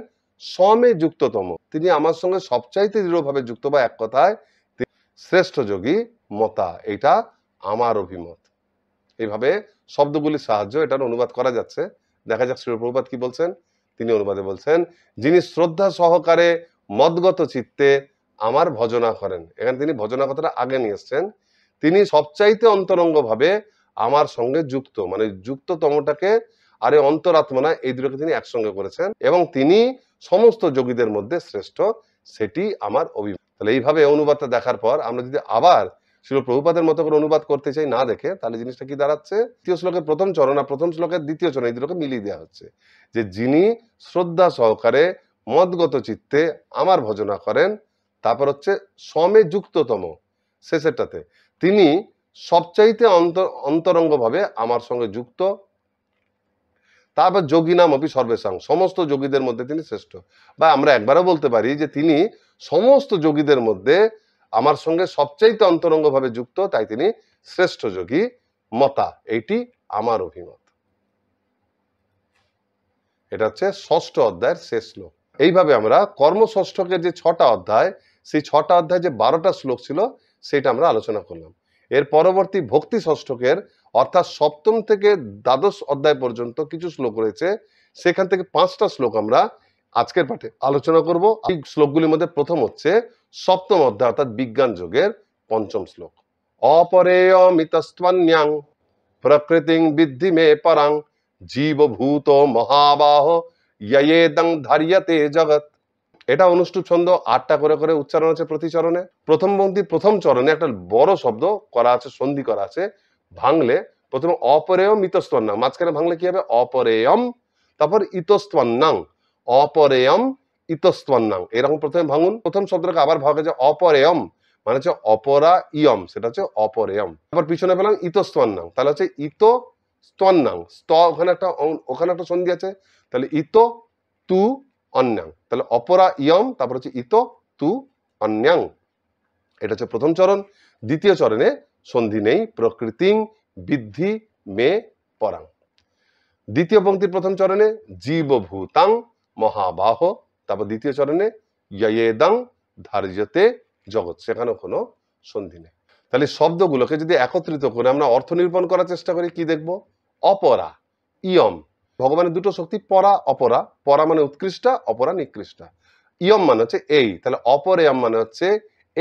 সমে যুক্ততম তিনি আমার সঙ্গে সবচাইতে দৃঢ়ভাবে যুক্ত বা এক কথায় শ্রেষ্ঠ যোগী মতা এটা আমার অভিমত এইভাবে শব্দগুলির সাহায্য এটার অনুবাদ করা যাচ্ছে দেখা যাক শিরপ্রপাত কি বলছেন তিনি অনুবাদে বলছেন যিনি শ্রদ্ধা সহকারে মদগত চিত্তে আমার ভজনা করেন এখানে তিনি ভজনা কথাটা আগে নিয়ে এসছেন তিনি সবচাইতে অন্তরঙ্গভাবে আমার সঙ্গে যুক্ত মানে যুক্ততমটাকে আরে অন্তরাত্মনা এই দুটোকে তিনি একসঙ্গে করেছেন এবং তিনি সমস্ত যোগীদের মধ্যে শ্রেষ্ঠ সেটি আমার অভিমত তাহলে এইভাবে অনুবাদটা দেখার পর আমরা যদি আবার শিল প্রভুপাদের মতো করে অনুবাদ করতে চাই না দেখে তাহলে জিনিসটা কি দাঁড়াচ্ছে দ্বিতীয় শ্লোকের প্রথম চরণ আর প্রথম শ্লোকের দ্বিতীয় চরণ এই দুটোকে মিলিয়ে দেওয়া হচ্ছে যে যিনি শ্রদ্ধা সহকারে মদগত চিত্তে আমার ভজনা করেন তারপর হচ্ছে সমে যুক্ততম শেষেরটাতে তিনি সবচাইতে অন্তরঙ্গভাবে আমার সঙ্গে যুক্ত তারপর যোগী নাম অপি সর্বেশাং সমস্ত যোগীদের মধ্যে তিনি শ্রেষ্ঠ বা আমরা একবারও বলতে পারি যে তিনি সমস্ত যোগীদের মধ্যে আমার সঙ্গে সবচাইতে অন্তরঙ্গভাবে যুক্ত তাই তিনি শ্রেষ্ঠ যোগী মতা এইটি আমার অভিমত এটা হচ্ছে ষষ্ঠ অধ্যায়ের শেষ শ্লোক এইভাবে আমরা কর্মষষ্ঠকের যে ছটা অধ্যায় সেই ছটা অধ্যায় যে বারোটা শ্লোক ছিল সেটা আমরা আলোচনা করলাম এর পরবর্তী ভক্তি ষষ্ঠকের অর্থাৎ সপ্তম থেকে দ্বাদশ অধ্যায় পর্যন্ত কিছু শ্লোক রয়েছে সেখান থেকে পাঁচটা শ্লোক আমরা আজকের পাঠে আলোচনা করব এই শ্লোকগুলির মধ্যে প্রথম হচ্ছে সপ্তম অধ্যায় অর্থাৎ বিজ্ঞান যোগের পঞ্চম শ্লোক অপরেয়মিতস্তন্যাং প্রকৃতিং বিদ্ধি মে পরাং জীবভূত মহাবাহ ইয়েদং ধারিয়াতে জগৎ এটা অনুষ্ঠুপ ছন্দ আটটা করে করে উচ্চারণ আছে প্রতি চরণে প্রথম পঙ্ক্তি প্রথম চরণে একটা বড় শব্দ করা আছে সন্ধি করা আছে ভাঙলে প্রথমে অপরেয় মিতস্তন্না মাঝখানে ভাঙলে কি হবে অপরেয়ম তারপর ইতস্তন্নাং অপরেয়ম ইতস্তন্নাং এরকম প্রথমে ভাঙুন প্রথম শব্দটাকে আবার ভাগে যে অপরেয়ম মানে হচ্ছে অপরা ইয়ম সেটা হচ্ছে অপরেয়ম তারপর পিছনে পেলাম ইতস্তন্নাং তাহলে হচ্ছে ইত স্তন্নাং স্ত ওখানে একটা ওখানে একটা সন্ধি আছে তাহলে ইত তু অন্যাং তাহলে অপরা ইয়ম তারপর হচ্ছে ইত তু অন্যাং এটা হচ্ছে প্রথম চরণ দ্বিতীয় চরণে সন্ধি নেই প্রকৃতিং বৃদ্ধি মে পরাং দ্বিতীয় পঙ্ক্তির প্রথম চরণে জীবভূতাং মহাবাহ তারপর দ্বিতীয় চরণে ইয়েদাং ধার্যতে জগৎ সেখানেও কোনো সন্ধি নেই তাহলে শব্দগুলোকে যদি একত্রিত করে আমরা অর্থ নিরূপণ করার চেষ্টা করি কি দেখব অপরা ইয়ম ভগবানের দুটো শক্তি পরা অপরা পরা মানে উৎকৃষ্টা অপরা নিকৃষ্টা ইয়ম মানে হচ্ছে এই তাহলে অপরেয়ম মানে হচ্ছে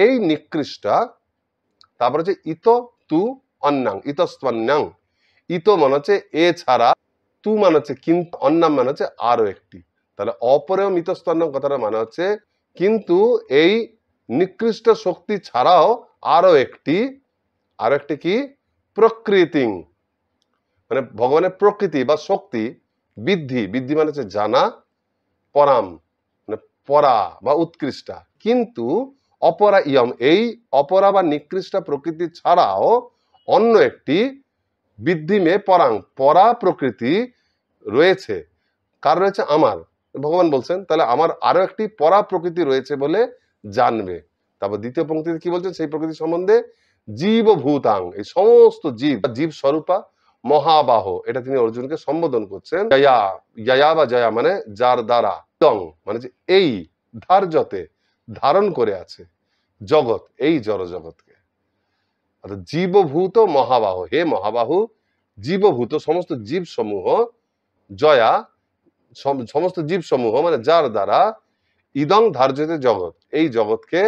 এই নিকৃষ্টা তারপর হচ্ছে ইত তু অন্যাং ইতস্তন্যাং ইত মানে হচ্ছে এ ছাড়া তু মানে হচ্ছে কিন্তু অন্যাম মানে হচ্ছে আরো একটি তাহলে অপরেয়ম ইতস্তন্যাং কথাটা মানে হচ্ছে কিন্তু এই নিকৃষ্ট শক্তি ছাড়াও আরো একটি আরো একটি কি প্রকৃতি মানে ভগবানের প্রকৃতি বা শক্তি বৃদ্ধি বৃদ্ধি মানে হচ্ছে জানা পরাম মানে পরা বা উৎকৃষ্টা কিন্তু অপরা ইয়ম এই অপরা বা নিকৃষ্টা প্রকৃতি ছাড়াও অন্য একটি বৃদ্ধি মেয়ে পরাং পরা প্রকৃতি রয়েছে কার রয়েছে আমার ভগবান বলছেন তাহলে আমার আরও একটি পরা প্রকৃতি রয়েছে বলে জানবে তারপর দ্বিতীয় পঙ্ক্তিতে কি বলছেন সেই প্রকৃতি সম্বন্ধে জীব ভূতাং এই সমস্ত জীব জীব স্বরূপা মহাবাহ এটা তিনি অর্জুনকে সম্বোধন করছেন জয়া জয়া বা জয়া মানে যার দ্বারা টং মানে যে এই ধার্যতে ধারণ করে আছে জগৎ এই জড়জগৎকে অর্থাৎ জীবভূত মহাবাহ হে মহাবাহু জীবভূত সমস্ত জীব সমূহ জয়া সমস্ত জীব সমূহ মানে যার দ্বারা ইদং ধার্যতে জগৎ এই জগৎকে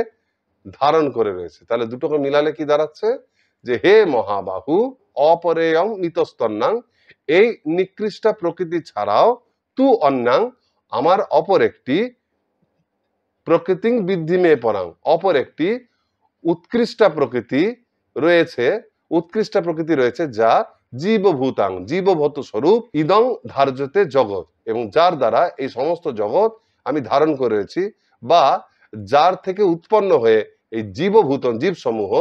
ধারণ করে রয়েছে তাহলে দুটোকে মিলালে কি দাঁড়াচ্ছে যে হে মহাবাহু অপরেয়ং নিতস্তন্নাং এই নিকৃষ্টা প্রকৃতি ছাড়াও তু অন্যাং আমার অপর একটি প্রকৃতি বৃদ্ধি মেয়ে পরাং অপর একটি উৎকৃষ্টা প্রকৃতি রয়েছে উৎকৃষ্টা প্রকৃতি রয়েছে যা জীবভূতাং জীবভূত স্বরূপ ইদং ধার্যতে জগৎ এবং যার দ্বারা এই সমস্ত জগৎ আমি ধারণ করেছি বা যার থেকে উৎপন্ন হয়ে এই জীবভূত জীবসমূহ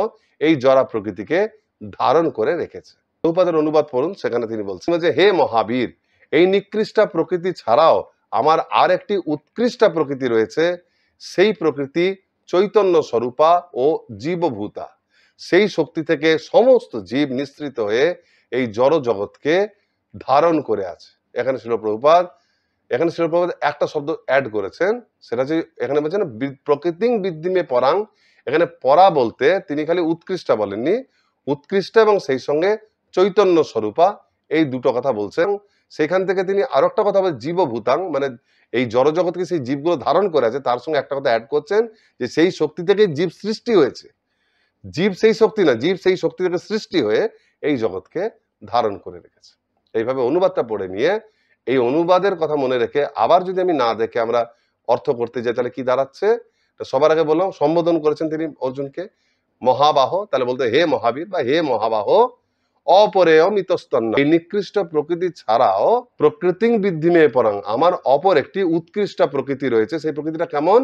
এই জরা প্রকৃতিকে ধারণ করে রেখেছে উপাদের অনুবাদ পড়ুন সেখানে তিনি বলছেন যে হে মহাবীর এই নিকৃষ্টা প্রকৃতি ছাড়াও আমার আর একটি উৎকৃষ্টা প্রকৃতি রয়েছে সেই প্রকৃতি চৈতন্য স্বরূপা ও জীবভূতা সেই শক্তি থেকে সমস্ত জীব নিঃসৃত হয়ে এই জড় জগৎকে ধারণ করে আছে এখানে শিলপ্রভুপাত এখানে শিলপ্রভুপাত একটা শব্দ অ্যাড করেছেন সেটা হচ্ছে এখানে বলছেন প্রকৃতিং বিদ্যিমে পরাং এখানে পরা বলতে তিনি খালি উৎকৃষ্টা বলেননি উৎকৃষ্ট এবং সেই সঙ্গে চৈতন্য স্বরূপা এই দুটো কথা বলছেন সেখান থেকে তিনি আরো একটা কথা জীব জীবভূতাং মানে এই জড়জগৎকে সেই জীবগুলো ধারণ করে আছে তার সঙ্গে একটা কথা অ্যাড করছেন যে সেই শক্তি থেকে জীব সৃষ্টি হয়েছে জীব সেই শক্তি না জীব সেই শক্তি থেকে সৃষ্টি হয়ে এই জগৎকে ধারণ করে রেখেছে এইভাবে অনুবাদটা পড়ে নিয়ে এই অনুবাদের কথা মনে রেখে আবার যদি আমি না দেখে আমরা অর্থ করতে যাই তাহলে কি দাঁড়াচ্ছে সবার আগে বললাম সম্বোধন করেছেন তিনি অর্জুনকে মহাবাহ তাহলে বলতো হে মহাবীর বা হে মহাবাহ অপরে মিতস্তন্ন এই নিকৃষ্ট প্রকৃতি ছাড়াও প্রকৃতি বৃদ্ধি মেয়ে পরাং আমার অপর একটি উৎকৃষ্ট প্রকৃতি রয়েছে সেই প্রকৃতিটা কেমন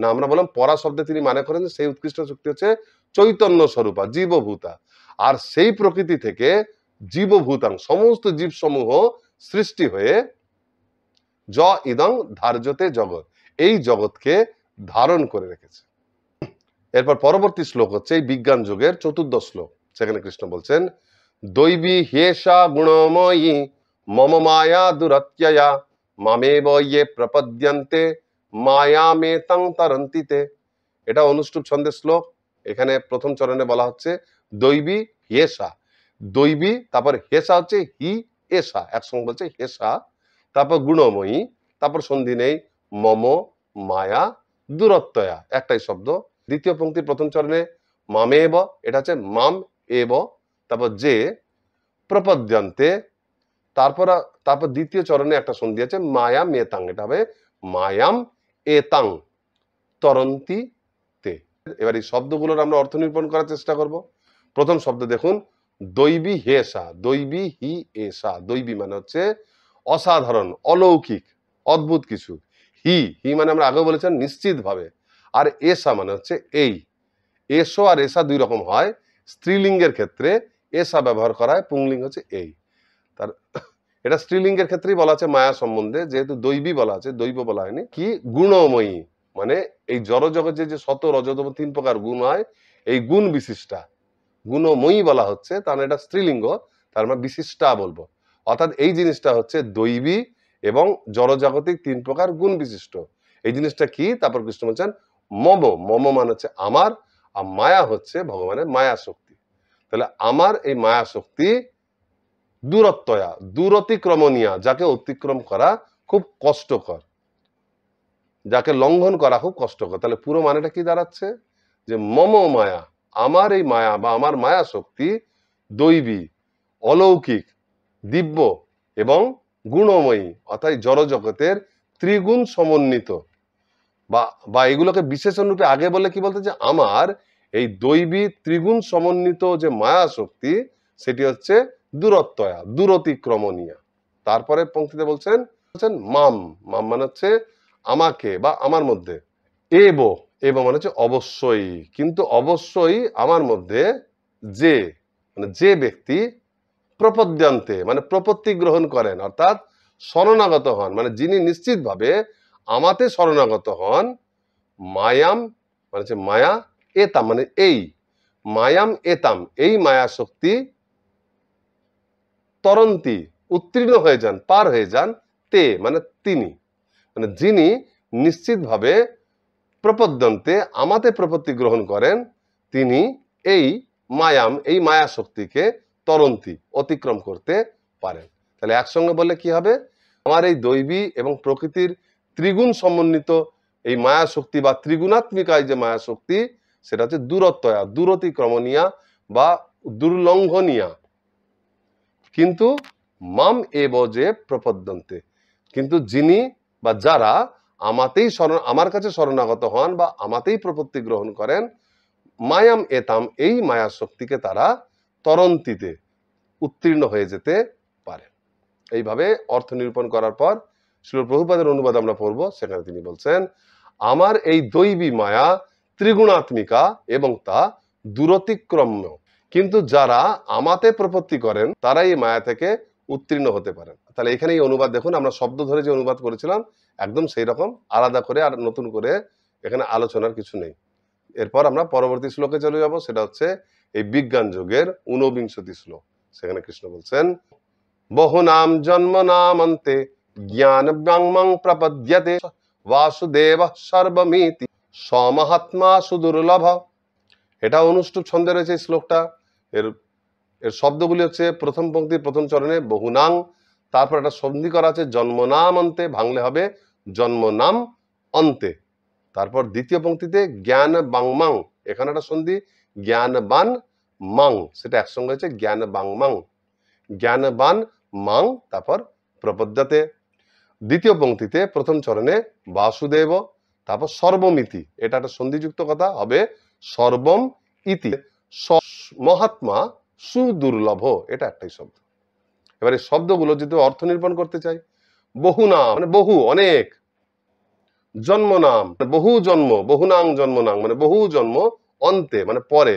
না আমরা বললাম পরা শব্দে তিনি মানে করেন যে সেই উৎকৃষ্ট শক্তি হচ্ছে চৈতন্য স্বরূপা জীবভূতা আর সেই প্রকৃতি থেকে জীবভূতাং সমস্ত জীবসমূহ সৃষ্টি হয়ে জ ইদং ধার্যতে জগৎ এই জগৎকে ধারণ করে রেখেছে এরপর পরবর্তী শ্লোক হচ্ছে এই বিজ্ঞান যুগের চতুর্দশ শ্লোক সেখানে কৃষ্ণ বলছেন দৈবী হেষা গুণময়ী মম মায়া দুরত্যয়া মামেব ইয়ে প্রপদ্যন্তে মায়া মে তং তারন্তিতে এটা অনুষ্ঠুপ ছন্দের শ্লোক এখানে প্রথম চরণে বলা হচ্ছে দৈবী হেসা দৈবী তারপর হেসা হচ্ছে হি এসা একসঙ্গে বলছে হেসা তারপর গুণময়ী তারপর সন্ধি নেই মম মায়া দূরত্বয়া একটাই শব্দ দ্বিতীয় পঙ্ক্তির প্রথম চরণে মামে এব এটা হচ্ছে মাম এব তারপর যে প্রপদ্যন্তে তারপর তারপর দ্বিতীয় চরণে একটা সন্ধি আছে মায়াম এতাং এটা হবে মায়াম এতাং তরন্তি তে এবার এই শব্দগুলোর আমরা অর্থ নিরূপণ করার চেষ্টা করব প্রথম শব্দ দেখুন দৈবী হেসা দৈবী হি এসা দৈবী মানে হচ্ছে অসাধারণ অলৌকিক অদ্ভুত কিছু হি হি মানে আমরা আগেও বলেছেন নিশ্চিতভাবে আর এসা মানে হচ্ছে এই এসো আর এসা দুই রকম হয় স্ত্রীলিঙ্গের ক্ষেত্রে এসা ব্যবহার করা হয় পুংলিঙ্গ হচ্ছে এই তার এটা স্ত্রীলিঙ্গের ক্ষেত্রেই বলা আছে মায়া সম্বন্ধে যেহেতু দৈবী বলা আছে দৈব বলা হয়নি কি গুণময়ী মানে এই জড়জগতে যে শত রজতম তিন প্রকার গুণ হয় এই গুণ বিশিষ্টা গুণময়ী বলা হচ্ছে তার মানে এটা স্ত্রীলিঙ্গ তার আমরা মানে বিশিষ্টা বলবো অর্থাৎ এই জিনিসটা হচ্ছে দৈবী এবং জড়জাগতিক তিন প্রকার গুণ বিশিষ্ট এই জিনিসটা কি তারপর কৃষ্ণ বলছেন মম মম মানে হচ্ছে আমার আর মায়া হচ্ছে ভগবানের মায়া শক্তি তাহলে আমার এই মায়া শক্তি দূরত্বয়া দূরতিক্রমণীয়া যাকে অতিক্রম করা খুব কষ্টকর যাকে লঙ্ঘন করা খুব কষ্টকর তাহলে পুরো মানেটা কি দাঁড়াচ্ছে যে মম মায়া আমার এই মায়া বা আমার মায়া শক্তি দৈবী অলৌকিক দিব্য এবং গুণময়ী অর্থাৎ জড়জগতের ত্রিগুণ সমন্বিত বা বা এগুলোকে বিশেষণ রূপে আগে বলে কি বলতে যে আমার এই দৈবী ত্রিগুণ সমন্বিত যে মায়া শক্তি সেটি হচ্ছে দূরত্বয়া দূরতিক্রমণীয়া তারপরে পঙ্ক্তিতে বলছেন বলছেন মাম মাম মানে হচ্ছে আমাকে বা আমার মধ্যে এব এব মানে হচ্ছে অবশ্যই কিন্তু অবশ্যই আমার মধ্যে যে মানে যে ব্যক্তি প্রপদ্যান্তে মানে প্রপত্তি গ্রহণ করেন অর্থাৎ শরণাগত হন মানে যিনি নিশ্চিতভাবে আমাতে শরণাগত হন মায়াম মানে হচ্ছে মায়া এতাম মানে এই মায়াম এতাম এই মায়া শক্তি তরন্তি উত্তীর্ণ হয়ে যান পার হয়ে যান তে মানে তিনি মানে যিনি নিশ্চিতভাবে প্রপদ্যন্তে আমাতে প্রপত্তি গ্রহণ করেন তিনি এই মায়াম এই মায়া শক্তিকে তরন্তি অতিক্রম করতে পারেন তাহলে একসঙ্গে বললে কি হবে আমার এই দৈবী এবং প্রকৃতির ত্রিগুণ সমন্বিত এই মায়া শক্তি বা ত্রিগুণাত্মিকায় যে মায়া শক্তি সেটা হচ্ছে দূরত্বয়া দূরতিক্রমণীয়া বা দুর্লঙ্ঘনীয়া কিন্তু মাম এব যে প্রপদ্যন্তে কিন্তু যিনি বা যারা আমাতেই শরণ আমার কাছে শরণাগত হন বা আমাতেই প্রপত্তি গ্রহণ করেন মায়াম এতাম এই মায়া শক্তিকে তারা তরন্তিতে উত্তীর্ণ হয়ে যেতে পারে এইভাবে অর্থ নিরূপণ করার পর শিল প্রভুপাদের অনুবাদ আমরা পড়ব সেখানে তিনি বলছেন আমার এই দৈবী মায়া ত্রিগুণাত্মিকা এবং তা দূরতিক্রম্য কিন্তু যারা আমাতে প্রপত্তি করেন তারাই এই মায়া থেকে উত্তীর্ণ হতে পারেন তাহলে এখানে এই অনুবাদ দেখুন আমরা শব্দ ধরে যে অনুবাদ করেছিলাম একদম সেই রকম আলাদা করে আর নতুন করে এখানে আলোচনার কিছু নেই এরপর আমরা পরবর্তী শ্লোকে চলে যাব সেটা হচ্ছে এই বিজ্ঞান যুগের ঊনবিংশতি শ্লোক সেখানে কৃষ্ণ বলছেন বহু নাম জন্ম নাম অন্তে জ্ঞান ব্যাংমাং প্রপদ্যতে বাসুদেব সর্বমিতি স্বমহাত্মা সুদুর্লভ এটা অনুষ্ঠুপ ছন্দে রয়েছে এই শ্লোকটা এর এর শব্দগুলি হচ্ছে প্রথম পঙ্ক্তির প্রথম চরণে বহুনাং তারপর একটা সন্ধি করা আছে জন্মনাম অন্তে ভাঙলে হবে জন্মনাম অন্তে তারপর দ্বিতীয় পঙ্ক্তিতে জ্ঞান বাংমাং এখানে একটা সন্ধি জ্ঞানবান মাং সেটা একসঙ্গে হচ্ছে জ্ঞান বাংমাং জ্ঞানবান মাং তারপর প্রপদ্যতে দ্বিতীয় পংক্তিতে প্রথম চরণে বাসুদেব তারপর সর্বমিতি এটা একটা সন্ধিযুক্ত কথা হবে সর্বম ইতি মহাত্মা সুদুর্লভ এটা একটাই শব্দ এবারে শব্দগুলো যদি অর্থ নিরূপণ করতে চাই বহু নাম মানে বহু অনেক জন্ম নাম মানে বহু জন্ম বহুনাং জন্ম নাম মানে বহু জন্ম অন্তে মানে পরে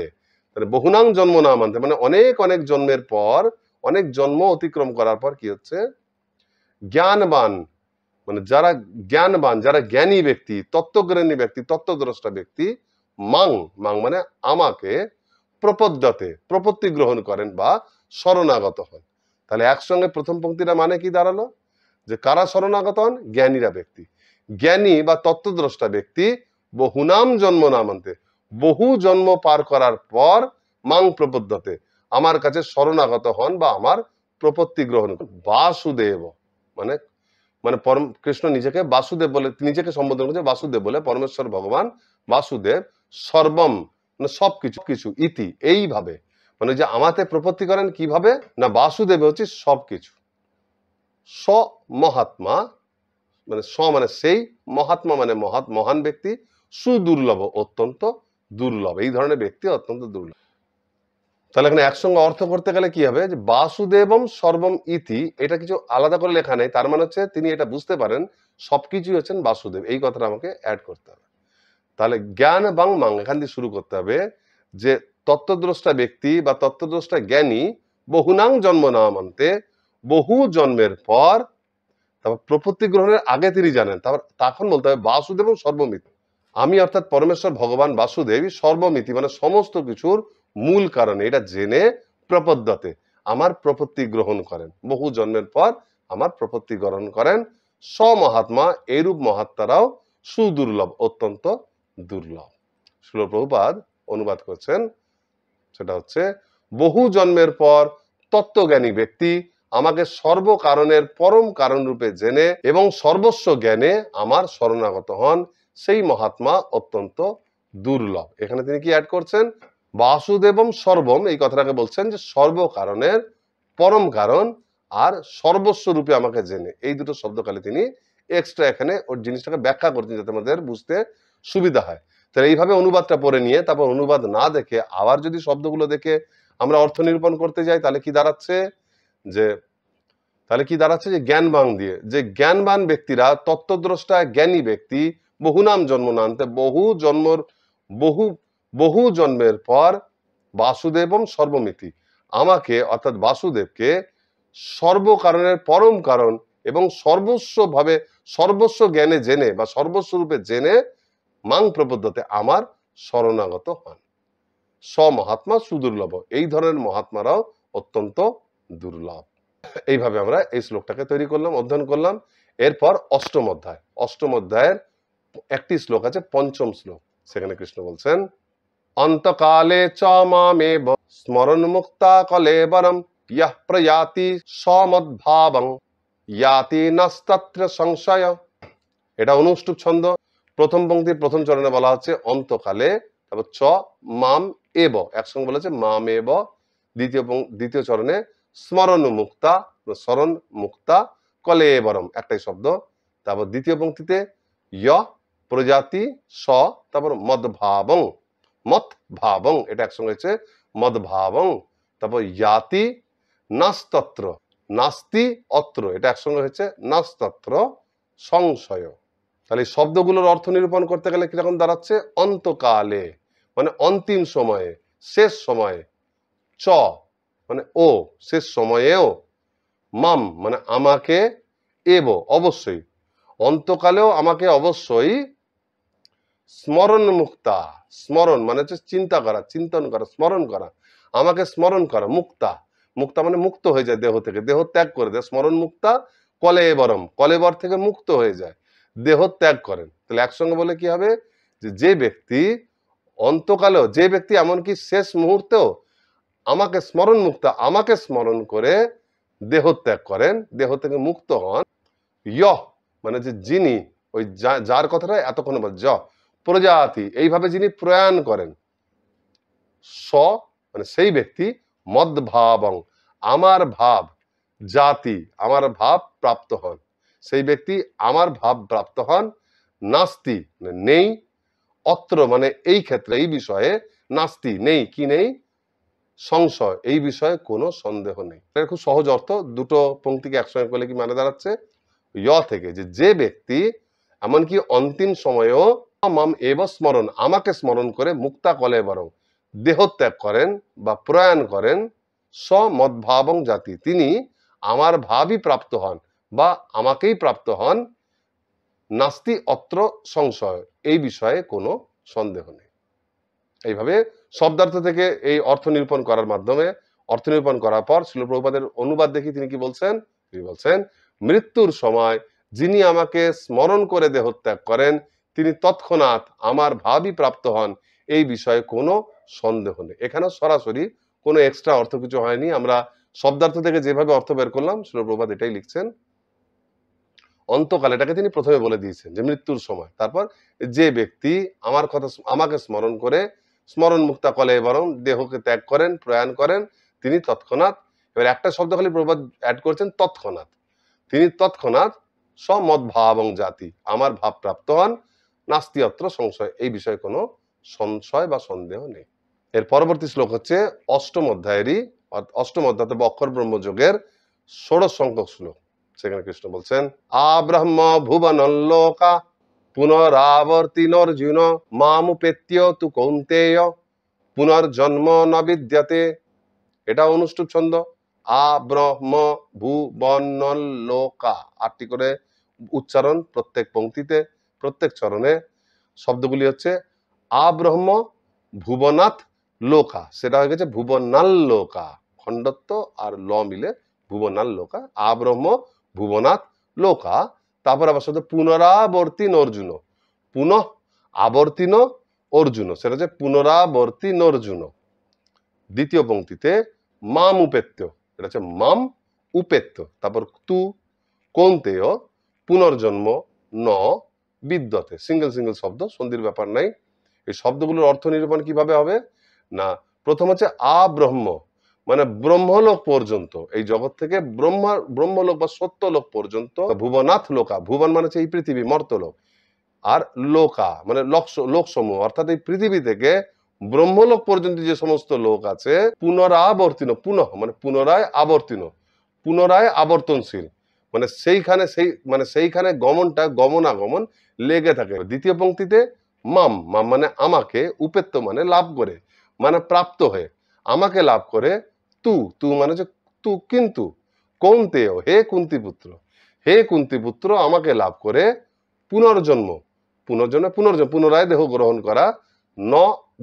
মানে বহুনাং জন্ম নাম আনতে মানে অনেক অনেক জন্মের পর অনেক জন্ম অতিক্রম করার পর কি হচ্ছে জ্ঞানবান মানে যারা জ্ঞানবান যারা জ্ঞানী ব্যক্তি তত্ত্বজ্ঞানী ব্যক্তি তত্ত্বদ্রষ্টা ব্যক্তি মাং মাং মানে আমাকে প্রপদ্যতে প্রপত্তি গ্রহণ করেন বা শরণাগত হন তাহলে একসঙ্গে প্রথম পঙ্ক্তিটা মানে কি দাঁড়ালো যে কারা শরণাগত হন জ্ঞানীরা ব্যক্তি জ্ঞানী বা তত্ত্বদ্রষ্টা ব্যক্তি বহুনাম জন্ম নামান্তে বহু জন্ম পার করার পর মাং প্রপদ্যতে আমার কাছে শরণাগত হন বা আমার প্রপত্তি গ্রহণ করেন বাসুদেব মানে মানে পরম কৃষ্ণ নিজেকে বাসুদেব বলে নিজেকে সম্বোধন করছে বাসুদেব বলে পরমেশ্বর ভগবান বাসুদেব সর্বম মানে সব কিছু কিছু ইতি এইভাবে মানে যে আমাতে প্রপত্তি করেন কিভাবে না বাসুদেব হচ্ছে সব কিছু স মহাত্মা মানে স মানে সেই মহাত্মা মানে মহান ব্যক্তি সুদুর্লভ অত্যন্ত দুর্লভ এই ধরনের ব্যক্তি অত্যন্ত দুর্লভ তাহলে এখানে একসঙ্গে অর্থ করতে গেলে কি হবে যে বাসুদেবম সর্বম ইতি এটা কিছু আলাদা করে লেখা নেই তার মানে হচ্ছে তিনি এটা বুঝতে পারেন সব কিছুই হচ্ছেন বাসুদেব এই কথাটা আমাকে অ্যাড করতে হবে তাহলে জ্ঞান বাং মাং এখান দিয়ে শুরু করতে হবে যে তত্ত্বদ্রষ্টা ব্যক্তি বা তত্ত্বদ্রষ্টা জ্ঞানী বহুনাং জন্ম মানতে বহু জন্মের পর তারপর প্রপত্তি গ্রহণের আগে তিনি জানেন তারপর তখন বলতে হবে বাসুদেব সর্বমিতি আমি অর্থাৎ পরমেশ্বর ভগবান বাসুদেবী সর্বমিতি মানে সমস্ত কিছুর মূল কারণে এটা জেনে প্রপদ্যতে আমার প্রপত্তি গ্রহণ করেন বহু জন্মের পর আমার প্রপত্তি গ্রহণ করেন স্বমহাত্মা এরূপ মহাত্মারাও সুদুর্লভ অত্যন্ত দুর্লভ শিলপ্রভুপাদ অনুবাদ করছেন সেটা হচ্ছে বহু জন্মের পর তত্ত্বজ্ঞানী ব্যক্তি আমাকে সর্বকারণের পরম কারণ রূপে জেনে এবং সর্বস্ব জ্ঞানে আমার শরণাগত হন সেই মহাত্মা অত্যন্ত দুর্লভ এখানে তিনি কি অ্যাড করছেন বাসুদেবম সর্বম এই কথাটাকে বলছেন যে সর্বকারণের পরম কারণ আর সর্বস্বরূপে আমাকে জেনে এই দুটো শব্দকালে তিনি এক্সট্রা এখানে ওর জিনিসটাকে ব্যাখ্যা করছেন যাতে আমাদের বুঝতে সুবিধা হয় তাহলে এইভাবে অনুবাদটা পড়ে নিয়ে তারপর অনুবাদ না দেখে আবার যদি শব্দগুলো দেখে আমরা অর্থ নিরূপণ করতে যাই তাহলে কি দাঁড়াচ্ছে যে তাহলে কি দাঁড়াচ্ছে যে জ্ঞানবান দিয়ে যে জ্ঞানবান ব্যক্তিরা তত্ত্বদ্রষ্টা জ্ঞানী ব্যক্তি বহু নাম জন্ম নানতে বহু জন্মর বহু বহু জন্মের পর বাসুদেবম সর্বমিতি আমাকে অর্থাৎ বাসুদেবকে সর্বকারণের পরম কারণ এবং সর্বস্বভাবে সর্বস্ব জ্ঞানে জেনে বা সর্বস্বরূপে জেনে মাং প্রবদ্ধতে আমার শরণাগত হন স মহাত্মা সুদুর্লভ এই ধরনের মহাত্মারাও অত্যন্ত দুর্লভ এইভাবে আমরা এই শ্লোকটাকে তৈরি করলাম অধ্যয়ন করলাম এরপর অষ্টম অধ্যায় অষ্টম অধ্যায়ের একটি শ্লোক আছে পঞ্চম শ্লোক সেখানে কৃষ্ণ বলছেন অন্তকালে চ মামেব স্মরণ মুক্তা কলেবরম ইহ প্রয়াতি সমদ্ভাবং ইয়াতি নস্তত্র সংশয় এটা অনুষ্ঠুপ ছন্দ প্রথম পঙ্ক্তির প্রথম চরণে বলা হচ্ছে অন্তকালে তারপর চ মাম এব একসঙ্গে বলেছে মাম এব দ্বিতীয় দ্বিতীয় চরণে স্মরণ মুক্তা স্মরণ মুক্তা কলে বরম একটাই শব্দ তারপর দ্বিতীয় পঙ্ক্তিতে য় প্রজাতি স তারপর মদভাবং মত ভাবং এটা একসঙ্গে হচ্ছে মদ ভাবং তারপর ইয়াতি নাস্তত্র নাস্তি অত্র এটা একসঙ্গে হচ্ছে নাস্তত্র সংশয় তাহলে এই শব্দগুলোর অর্থ নিরূপণ করতে গেলে কিরকম দাঁড়াচ্ছে অন্তকালে মানে অন্তিম সময়ে শেষ সময়ে চ মানে ও শেষ সময়েও মাম মানে আমাকে এব অবশ্যই অন্তকালেও আমাকে অবশ্যই স্মরণ মুক্তা স্মরণ মানে হচ্ছে চিন্তা করা চিন্তন করা স্মরণ করা আমাকে স্মরণ করা মুক্তা মুক্তা মানে মুক্ত হয়ে যায় দেহ থেকে দেহ ত্যাগ করে দেয় স্মরণ মুক্তা কলেবরম কলেবর থেকে মুক্ত হয়ে যায় দেহ ত্যাগ করেন তাহলে একসঙ্গে বলে কি হবে যে যে ব্যক্তি অন্তকালেও যে ব্যক্তি এমনকি শেষ মুহূর্তেও আমাকে স্মরণ মুক্ত আমাকে স্মরণ করে দেহ ত্যাগ করেন দেহ থেকে মুক্ত হন ইহ মানে যে যিনি ওই যার কথাটা এতক্ষণ বল য প্রজাতি এইভাবে যিনি প্রয়াণ করেন স মানে সেই ব্যক্তি মদভাবং আমার ভাব জাতি আমার ভাব প্রাপ্ত হন সেই ব্যক্তি আমার ভাব প্রাপ্ত হন নাস্তি মানে নেই অত্র মানে এই ক্ষেত্রে এই বিষয়ে নাস্তি নেই কি নেই সংশয় এই বিষয়ে কোনো সন্দেহ নেই এটা খুব সহজ অর্থ দুটো পঙ্ক্তিকে একসঙ্গে করলে কি মানে দাঁড়াচ্ছে ইয় থেকে যে যে ব্যক্তি এমনকি অন্তিম সময়েও মাম এব স্মরণ আমাকে স্মরণ করে মুক্তা কলে বরং দেহত্যাগ করেন বা প্রয়াণ করেন স্বমদ্ভাবং জাতি তিনি আমার ভাবই প্রাপ্ত হন বা আমাকেই প্রাপ্ত হন নাস্তি অত্র সংশয় এই বিষয়ে কোনো সন্দেহ নেই এইভাবে শব্দার্থ থেকে এই অর্থ নিরূপণ করার মাধ্যমে অর্থ নিরূপণ করার পর শিলপ্রভুপাদের অনুবাদ দেখি তিনি কি বলছেন তিনি বলছেন মৃত্যুর সময় যিনি আমাকে স্মরণ করে দেহত্যাগ করেন তিনি তৎক্ষণাৎ আমার ভাবই প্রাপ্ত হন এই বিষয়ে কোনো সন্দেহ নেই এখানেও সরাসরি কোনো এক্সট্রা অর্থ কিছু হয়নি আমরা শব্দার্থ থেকে যেভাবে অর্থ বের করলাম শিলপ্রভাত এটাই লিখছেন অন্তকাল এটাকে তিনি প্রথমে বলে দিয়েছেন যে মৃত্যুর সময় তারপর যে ব্যক্তি আমার কথা আমাকে স্মরণ করে স্মরণ মুক্তা কলে বরং দেহকে ত্যাগ করেন প্রয়াণ করেন তিনি তৎক্ষণাৎ এবার একটা শব্দ খালি প্রবাদ অ্যাড করছেন তৎক্ষণাৎ তিনি তৎক্ষণাৎ এবং জাতি আমার ভাবপ্রাপ্ত হন নাস্তি অত্র সংশয় এই বিষয়ে কোনো সংশয় বা সন্দেহ নেই এর পরবর্তী শ্লোক হচ্ছে অষ্টম অধ্যায়েরই অষ্টম অধ্যায় অক্ষর ব্রহ্মযোগের ষোড়শ সংখ্যক শ্লোক সেখানে কৃষ্ণ বলছেন আ ব্রহ্ম ভুবন লোকা পুনরাবর্তি নর্জুন মামুপেত্য তু কৌন্তেয় পুনর্জন্ম নবিদ্যাতে এটা অনুষ্ঠুপ ছন্দ আ ব্রহ্ম ভুবন লোকা আটটি করে উচ্চারণ প্রত্যেক পঙ্ক্তিতে প্রত্যেক চরণে শব্দগুলি হচ্ছে আব্রহ্ম ভুবনাথ লোকা সেটা হয়ে গেছে ভুবনাল লোকা খণ্ডত্ব আর ল মিলে ভুবনাল লোকা আব্রহ্ম ভুবনাথ লোকা তারপর আবার শব্দ পুনরাবর্তিন অর্জুন পুনঃ আবর্তিন অর্জুন সেটা হচ্ছে পুনরাবর্তিন অর্জুন দ্বিতীয় পঙ্ক্তিতে মাম উপেত্য এটা হচ্ছে মাম উপেত্য তারপর তু কোনতেয় পুনর্জন্ম ন বিদ্যতে সিঙ্গেল সিঙ্গেল শব্দ সন্ধির ব্যাপার নাই এই শব্দগুলোর অর্থ নিরূপণ কিভাবে হবে না প্রথম হচ্ছে আ ব্রহ্ম মানে ব্রহ্মলোক পর্যন্ত এই জগৎ থেকে ব্রহ্ম ব্রহ্মলোক বা সত্যলোক পর্যন্ত ভুবনাথ লোকা ভুবন মানে হচ্ছে এই পৃথিবী মর্তলোক আর লোকা মানে লোকসমূহ অর্থাৎ এই পৃথিবী থেকে ব্রহ্মলোক পর্যন্ত যে সমস্ত লোক আছে পুনরাবর্তিন পুনঃ মানে পুনরায় আবর্তিন পুনরায় আবর্তনশীল মানে সেইখানে সেই মানে সেইখানে গমনটা গমনাগমন লেগে থাকে দ্বিতীয় পঙ্ক্তিতে মাম মাম মানে আমাকে উপেত্ত মানে লাভ করে মানে প্রাপ্ত হয়ে আমাকে লাভ করে তু তু মানে যে তু কিন্তু কৌন্তেয় হে কুন্তিপুত্র হে কুন্তিপুত্র আমাকে লাভ করে পুনর্জন্ম পুনর্জন্ম পুনর্জন্ম পুনরায় দেহ গ্রহণ করা ন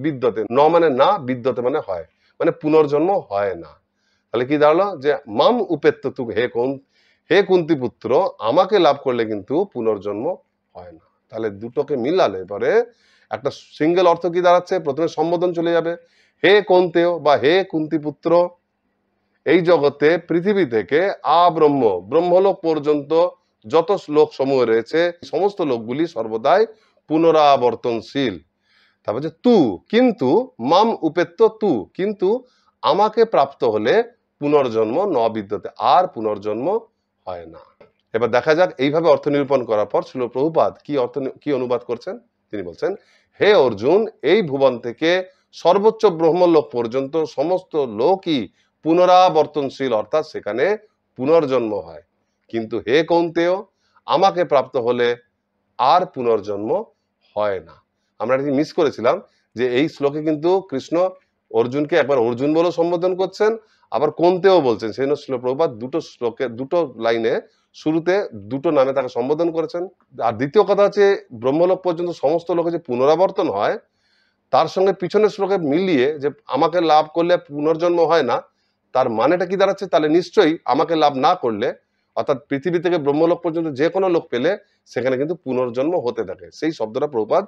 বিদ্যতে ন মানে না বিদ্যতে মানে হয় মানে পুনর্জন্ম হয় না তাহলে কি দাঁড়ালো যে মাম উপেত্ত তু হে কৌন্ত হে কুন্তিপুত্র আমাকে লাভ করলে কিন্তু পুনর্জন্ম হয় না তাহলে দুটোকে মিলালে পরে একটা সিঙ্গেল অর্থ কি দাঁড়াচ্ছে প্রথমে সম্বোধন চলে যাবে হে কন্তেও বা হে কুন্তিপুত্র এই জগতে পৃথিবী থেকে আব্রহ্ম ব্রহ্মলোক পর্যন্ত যত লোক সমূহ রয়েছে সমস্ত লোকগুলি সর্বদাই পুনরাবর্তনশীল তারপর যে তু কিন্তু মাম উপেত্ত তু কিন্তু আমাকে প্রাপ্ত হলে পুনর্জন্ম ন বিদ্যতে আর পুনর্জন্ম হয় না এবার দেখা যাক এইভাবে অর্থ নিরূপণ করার পর ছিল প্রভুপাত কি অর্থ কি অনুবাদ করছেন তিনি বলছেন হে অর্জুন এই ভুবন থেকে সর্বোচ্চ ব্রহ্মলোক পর্যন্ত সমস্ত লোকই পুনরাবর্তনশীল অর্থাৎ সেখানে পুনর্জন্ম হয় কিন্তু হে কৌন্তেয় আমাকে প্রাপ্ত হলে আর পুনর্জন্ম হয় না আমরা এটি মিস করেছিলাম যে এই শ্লোকে কিন্তু কৃষ্ণ অর্জুনকে একবার অর্জুন বলেও সম্বোধন করছেন আবার কোনতেও বলছেন সেই জন্য শিলপ্রভুপাত দুটো শ্লোকে দুটো লাইনে শুরুতে দুটো নামে তাকে সম্বোধন করেছেন আর দ্বিতীয় কথা হচ্ছে ব্রহ্মলোক পর্যন্ত সমস্ত লোকে যে পুনরাবর্তন হয় তার সঙ্গে পিছনের শ্লোকে মিলিয়ে যে আমাকে লাভ করলে পুনর্জন্ম হয় না তার মানেটা কি দাঁড়াচ্ছে তাহলে নিশ্চয়ই আমাকে লাভ না করলে অর্থাৎ পৃথিবী থেকে ব্রহ্মলোক পর্যন্ত যে কোনো লোক পেলে সেখানে কিন্তু পুনর্জন্ম হতে থাকে সেই শব্দটা প্রপাত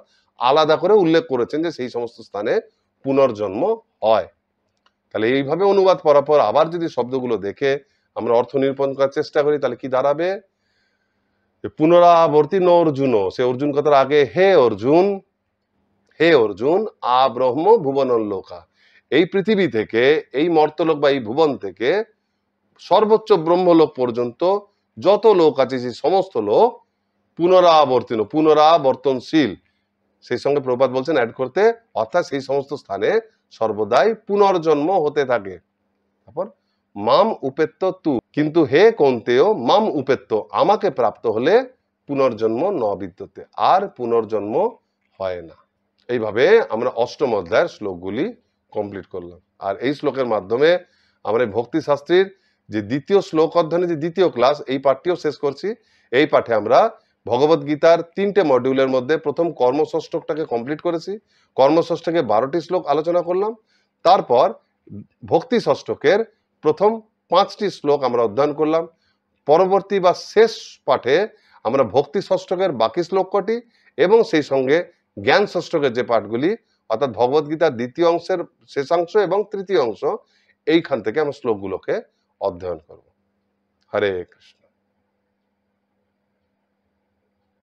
আলাদা করে উল্লেখ করেছেন যে সেই সমস্ত স্থানে পুনর্জন্ম হয় তাহলে এইভাবে অনুবাদ পর আবার যদি শব্দগুলো দেখে আমরা অর্থ নিরূপণ করার চেষ্টা করি তাহলে কি দাঁড়াবে পুনরাবর্তী ন অর্জুন সে অর্জুন কথার আগে হে অর্জুন হে অর্জুন আ ব্রহ্ম ভুবন লোকা এই পৃথিবী থেকে এই মর্তলোক বা এই ভুবন থেকে সর্বোচ্চ ব্রহ্মলোক পর্যন্ত যত লোক আছে সেই সমস্ত লোক পুনরাবর্তিন পুনরাবর্তনশীল সেই সঙ্গে প্রপাত বলছেন অ্যাড করতে অর্থাৎ সেই সমস্ত স্থানে সর্বদাই পুনর্জন্ম হতে থাকে তারপর মাম উপেত্ত তু কিন্তু হে কন্তেও মাম উপেত্ত আমাকে প্রাপ্ত হলে পুনর্জন্ম ন বিদ্যতে আর পুনর্জন্ম হয় না এইভাবে আমরা অষ্টম অধ্যায়ের শ্লোকগুলি কমপ্লিট করলাম আর এই শ্লোকের মাধ্যমে আমরা ভক্তি শাস্ত্রীর যে দ্বিতীয় শ্লোক অধ্যয়নে যে দ্বিতীয় ক্লাস এই পাঠটিও শেষ করছি এই পাঠে আমরা ভগবদ্গীতার তিনটে মডিউলের মধ্যে প্রথম কর্মষষ্ঠকটাকে কমপ্লিট করেছি কর্মষষ্ঠকে বারোটি শ্লোক আলোচনা করলাম তারপর ভক্তি ষষ্ঠকের প্রথম পাঁচটি শ্লোক আমরা অধ্যয়ন করলাম পরবর্তী বা শেষ পাঠে আমরা ভক্তি ষষ্ঠকের বাকি শ্লোক কটি এবং সেই সঙ্গে জ্ঞান ষষ্ঠকের যে পাঠগুলি অর্থাৎ ভগবদ্গীতার দ্বিতীয় অংশের শেষাংশ এবং তৃতীয় অংশ এইখান থেকে আমরা শ্লোকগুলোকে অধ্যয়ন করব হরে কৃষ্ণ